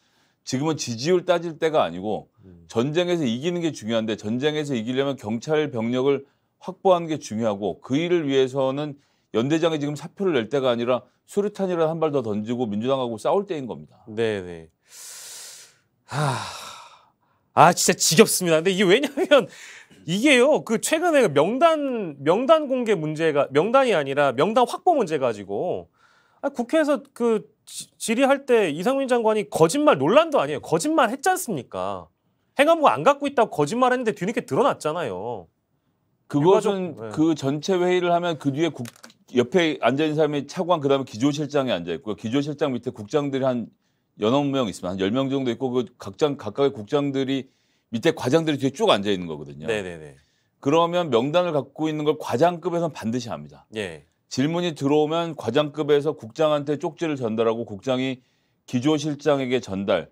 [SPEAKER 2] 지금은 지지율 따질 때가 아니고 음. 전쟁에서 이기는 게 중요한데 전쟁에서 이기려면 경찰 병력을 확보하는 게 중요하고 그 일을 위해서는 연대장이 지금 사표를 낼 때가 아니라 수류탄이라 한 발 더 던지고 민주당하고 싸울 때인 겁니다. 네 네. 하... 아,
[SPEAKER 1] 아 진짜 지겹습니다. 근데 이게 왜냐면 이게요 그 최근에 그 명단 명단 공개 문제가 명단이 아니라 명단 확보 문제 가지고 아, 국회에서 그 질의할 때 이상민 장관이 거짓말 논란도 아니에요. 거짓말 했지 않습니까? 행안부가 안 갖고 있다고 거짓말했는데 뒤늦게 드러났잖아요.
[SPEAKER 2] 그것은 유가족, 네. 예. 그 전체 회의를 하면 그 뒤에 국, 옆에 앉아 있는 사람이 차관 그다음에 기조실장이 앉아 있고요. 기조실장 밑에 국장들이 한 여명 있으면 한열명 정도 있고 그 각장 각각의 국장들이 밑에 과장들이 뒤에 쭉 앉아 있는 거거든요. 네네네. 그러면 명단을 갖고 있는 걸 과장급에선 반드시 합니다. 예. 질문이 들어오면 과장급에서 국장한테 쪽지를 전달하고 국장이 기조실장에게 전달,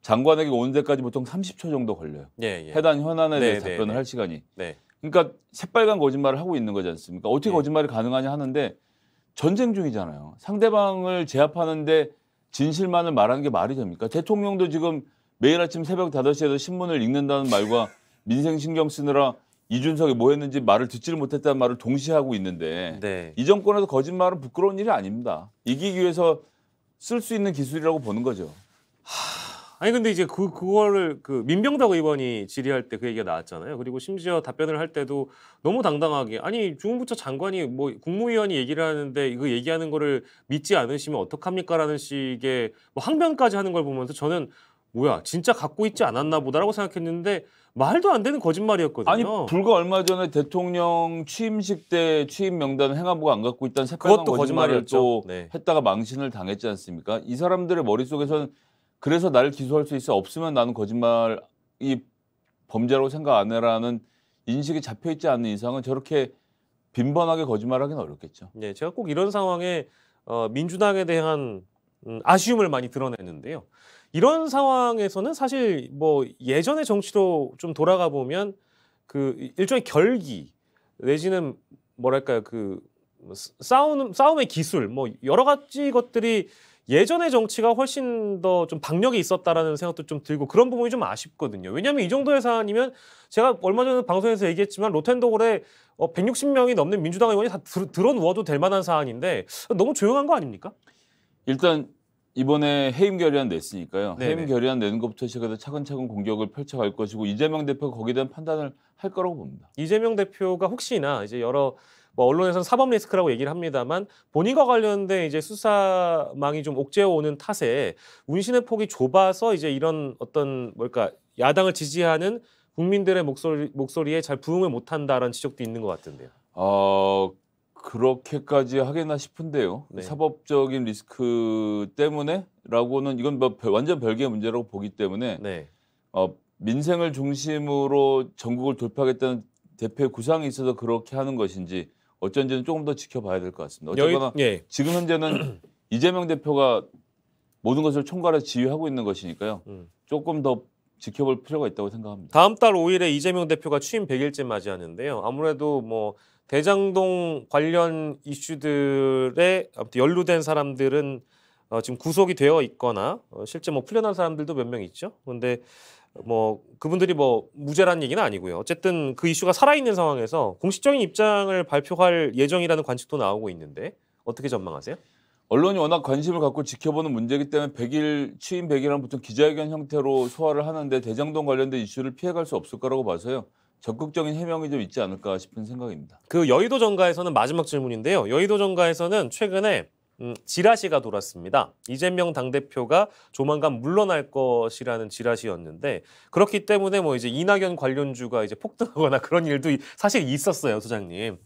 [SPEAKER 2] 장관에게 오는 데까지 보통 30초 정도 걸려요. 예, 예. 해당 현안에 대해 네, 네, 답변을 네, 할 시간이. 네. 그러니까 새빨간 거짓말을 하고 있는 거지 않습니까? 어떻게 예. 거짓말이 가능하냐 하는데 전쟁 중이잖아요. 상대방을 제압하는데 진실만을 말하는 게 말이 됩니까? 대통령도 지금 매일 아침 새벽 5시에도 신문을 읽는다는 말과 민생 신경 쓰느라 이준석이 뭐 했는지 말을 듣지를 못했다는 말을 동시에 하고 있는데 네. 이 정권에서 거짓말은 부끄러운 일이 아닙니다.
[SPEAKER 1] 이기기 위해서 쓸 수 있는 기술이라고 보는 거죠. 하... 아니 근데 이제 그 그거를 그 민병덕 의원이 질의할 때 그 얘기가 나왔잖아요. 그리고 심지어 답변을 할 때도 너무 당당하게 아니 중무부처 장관이 뭐 국무위원이 얘기를 하는데 이거 얘기하는 거를 믿지 않으시면 어떡합니까라는 식의 뭐 항변까지 하는 걸 보면서 저는 뭐야 진짜 갖고 있지 않았나 보다라고 생각했는데 말도 안 되는 거짓말이었거든요. 아니 불과 얼마 전에
[SPEAKER 2] 대통령 취임식 때 취임 명단 행안부가 안 갖고 있다는 새빨간 거짓말을 거짓말이었죠. 또 네. 했다가 망신을 당했지 않습니까? 이 사람들의 머릿속에서는 그래서 나를 기소할 수 있어 없으면 나는 거짓말이 범죄라고 생각 안 해라는 인식이 잡혀 있지 않는 이상은
[SPEAKER 1] 저렇게 빈번하게 거짓말하기는 어렵겠죠. 네, 제가 꼭 이런 상황에 어, 민주당에 대한 음, 아쉬움을 많이 드러냈는데요. 이런 상황에서는 사실 뭐 예전의 정치로 좀 돌아가 보면 그 일종의 결기 내지는 뭐랄까요 그 뭐 싸우는 싸움의 기술 뭐 여러 가지 것들이 예전의 정치가 훨씬 더 좀 박력이 있었다라는 생각도 좀 들고 그런 부분이 좀 아쉽거든요. 왜냐하면 이 정도 예산이면 제가 얼마 전에 방송에서 얘기했지만 로텐도홀에 160명이 어, 넘는 민주당 의원이 다 들어 누워도 될 만한 사안인데 너무 조용한 거 아닙니까? 일단 이번에 해임 결의안 냈으니까요. 네네. 해임 결의안 내는 것부터 시작해서 차근차근 공격을 펼쳐갈 것이고 이재명 대표가 거기에 대한 판단을 할 거라고 봅니다. 이재명 대표가 혹시나 이제 여러 뭐 언론에서는 사법 리스크라고 얘기를 합니다만 본인과 관련된 이제 수사망이 좀 옥죄어오는 탓에 운신의 폭이 좁아서 이제 이런 어떤 뭘까 야당을 지지하는 국민들의 목소리, 목소리에 잘 부응을 못한다라는 지적도 있는 것 같은데요.
[SPEAKER 2] 어, 그렇게까지 하겠나 싶은데요. 네.
[SPEAKER 1] 사법적인
[SPEAKER 2] 리스크 때문에라고는 이건 뭐 완전 별개의 문제라고 보기 때문에 네. 어, 민생을 중심으로 전국을 돌파하겠다는 대표의 구상이 있어서 그렇게 하는 것인지 어쩐지는 조금 더 지켜봐야 될 것 같습니다. 어쨌거나 여기, 예. 지금 현재는 이재명 대표가 모든 것을 총괄해 지휘하고 있는 것이니까요. 음. 조금 더
[SPEAKER 1] 지켜볼 필요가 있다고 생각합니다. 다음 달 5일에 이재명 대표가 취임 100일째 맞이하는데요. 아무래도 뭐 대장동 관련 이슈들에 연루된 사람들은 어, 지금 구속이 되어 있거나 어, 실제 뭐 풀려난 사람들도 몇 명 있죠. 그런데 뭐 그분들이 뭐무죄란 얘기는 아니고요. 어쨌든 그 이슈가 살아있는 상황에서 공식적인 입장을 발표할 예정이라는 관측도 나오고 있는데 어떻게 전망하세요? 언론이
[SPEAKER 2] 워낙 관심을 갖고 지켜보는 문제이기 때문에 100일 취임 100일은 보통 기자회견 형태로 소화를 하는데 대장동 관련된 이슈를 피해갈 수 없을 거라고 봐서요. 적극적인 해명이 좀 있지 않을까 싶은
[SPEAKER 1] 생각입니다. 그 여의도 정가에서는 마지막 질문인데요. 여의도 정가에서는 최근에 음, 지라시가 돌았습니다. 이재명 당대표가 조만간 물러날 것이라는 지라시였는데 그렇기 때문에 뭐 이제 이낙연 관련주가 이제 폭등하거나 그런 일도 사실 있었어요, 소장님.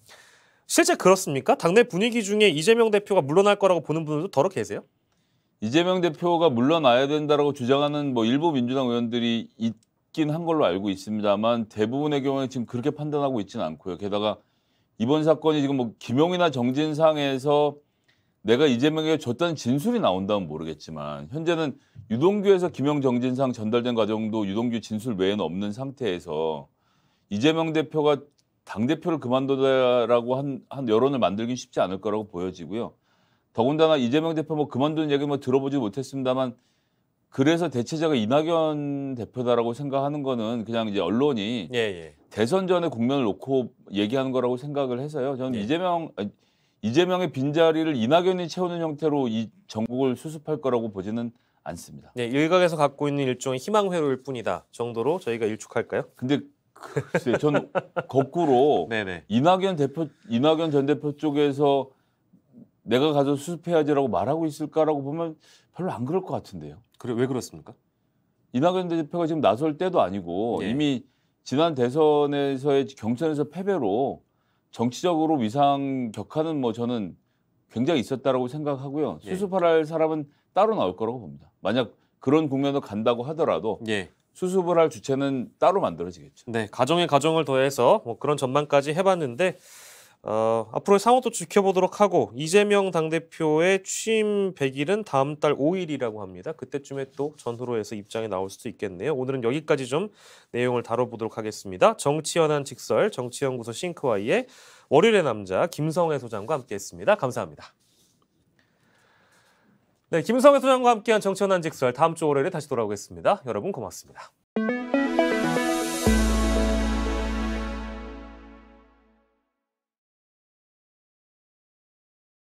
[SPEAKER 1] 실제 그렇습니까? 당내 분위기 중에 이재명 대표가 물러날 거라고 보는 분들도 더러 계세요? 이재명 대표가 물러나야 된다라고 주장하는 뭐 일부 민주당 의원들이
[SPEAKER 2] 있긴 한 걸로 알고 있습니다만 대부분의 경우에 지금 그렇게 판단하고 있지는 않고요. 게다가 이번 사건이 지금 뭐 김용이나 정진상에서 내가 이재명에게 줬다는 진술이 나온다면 모르겠지만 현재는 유동규에서 김영정진상 전달된 과정도 유동규 진술 외에는 없는 상태에서 이재명 대표가 당 대표를 그만두라고 한, 한 여론을 만들긴 쉽지 않을 거라고 보여지고요. 더군다나 이재명 대표 뭐 그만둔 얘기 뭐 들어보지 못했습니다만 그래서 대체자가 이낙연 대표다라고 생각하는 거는 그냥 이제 언론이 예, 예. 대선 전에 국면을 놓고 얘기하는 거라고 생각을 해서요. 저는 예. 이재명 아니, 이재명의 빈자리를 이낙연이 채우는 형태로 이 전국을 수습할 거라고 보지는 않습니다.
[SPEAKER 1] 네, 일각에서 갖고 있는 일종의 희망 회로일 뿐이다 정도로 저희가 일축할까요? 근데 글쎄, 전 거꾸로 네네.
[SPEAKER 2] 이낙연 대표, 이낙연 전 대표 쪽에서 내가 가서 수습해야지라고 말하고 있을까라고 보면 별로 안 그럴 것 같은데요. 그래 왜 그렇습니까? 이낙연 대표가 지금 나설 때도 아니고 예. 이미 지난 대선에서의 경선에서 패배로 정치적으로 위상 격하는 뭐 저는 굉장히 있었다라고 생각하고요. 예. 수습할 사람은 따로 나올 거라고 봅니다. 만약 그런 국면으로 간다고 하더라도 예. 수습을 할 주체는 따로 만들어지겠죠.
[SPEAKER 1] 네, 가정의 가정을 더해서 뭐 그런 전망까지 해봤는데 어, 앞으로의 상황도 지켜보도록 하고 이재명 당대표의 취임 100일은 다음 달 5일이라고 합니다. 그때쯤에 또 전후로에서 입장이 나올 수도 있겠네요. 오늘은 여기까지 좀 내용을 다뤄보도록 하겠습니다. 정치연한 직설 정치연구소 싱크와이의 월요일의 남자 김성애 소장과 함께했습니다. 감사합니다. 네, 김성애 소장과 함께한 정치연한 직설 다음 주 월요일에 다시 돌아오겠습니다. 여러분 고맙습니다.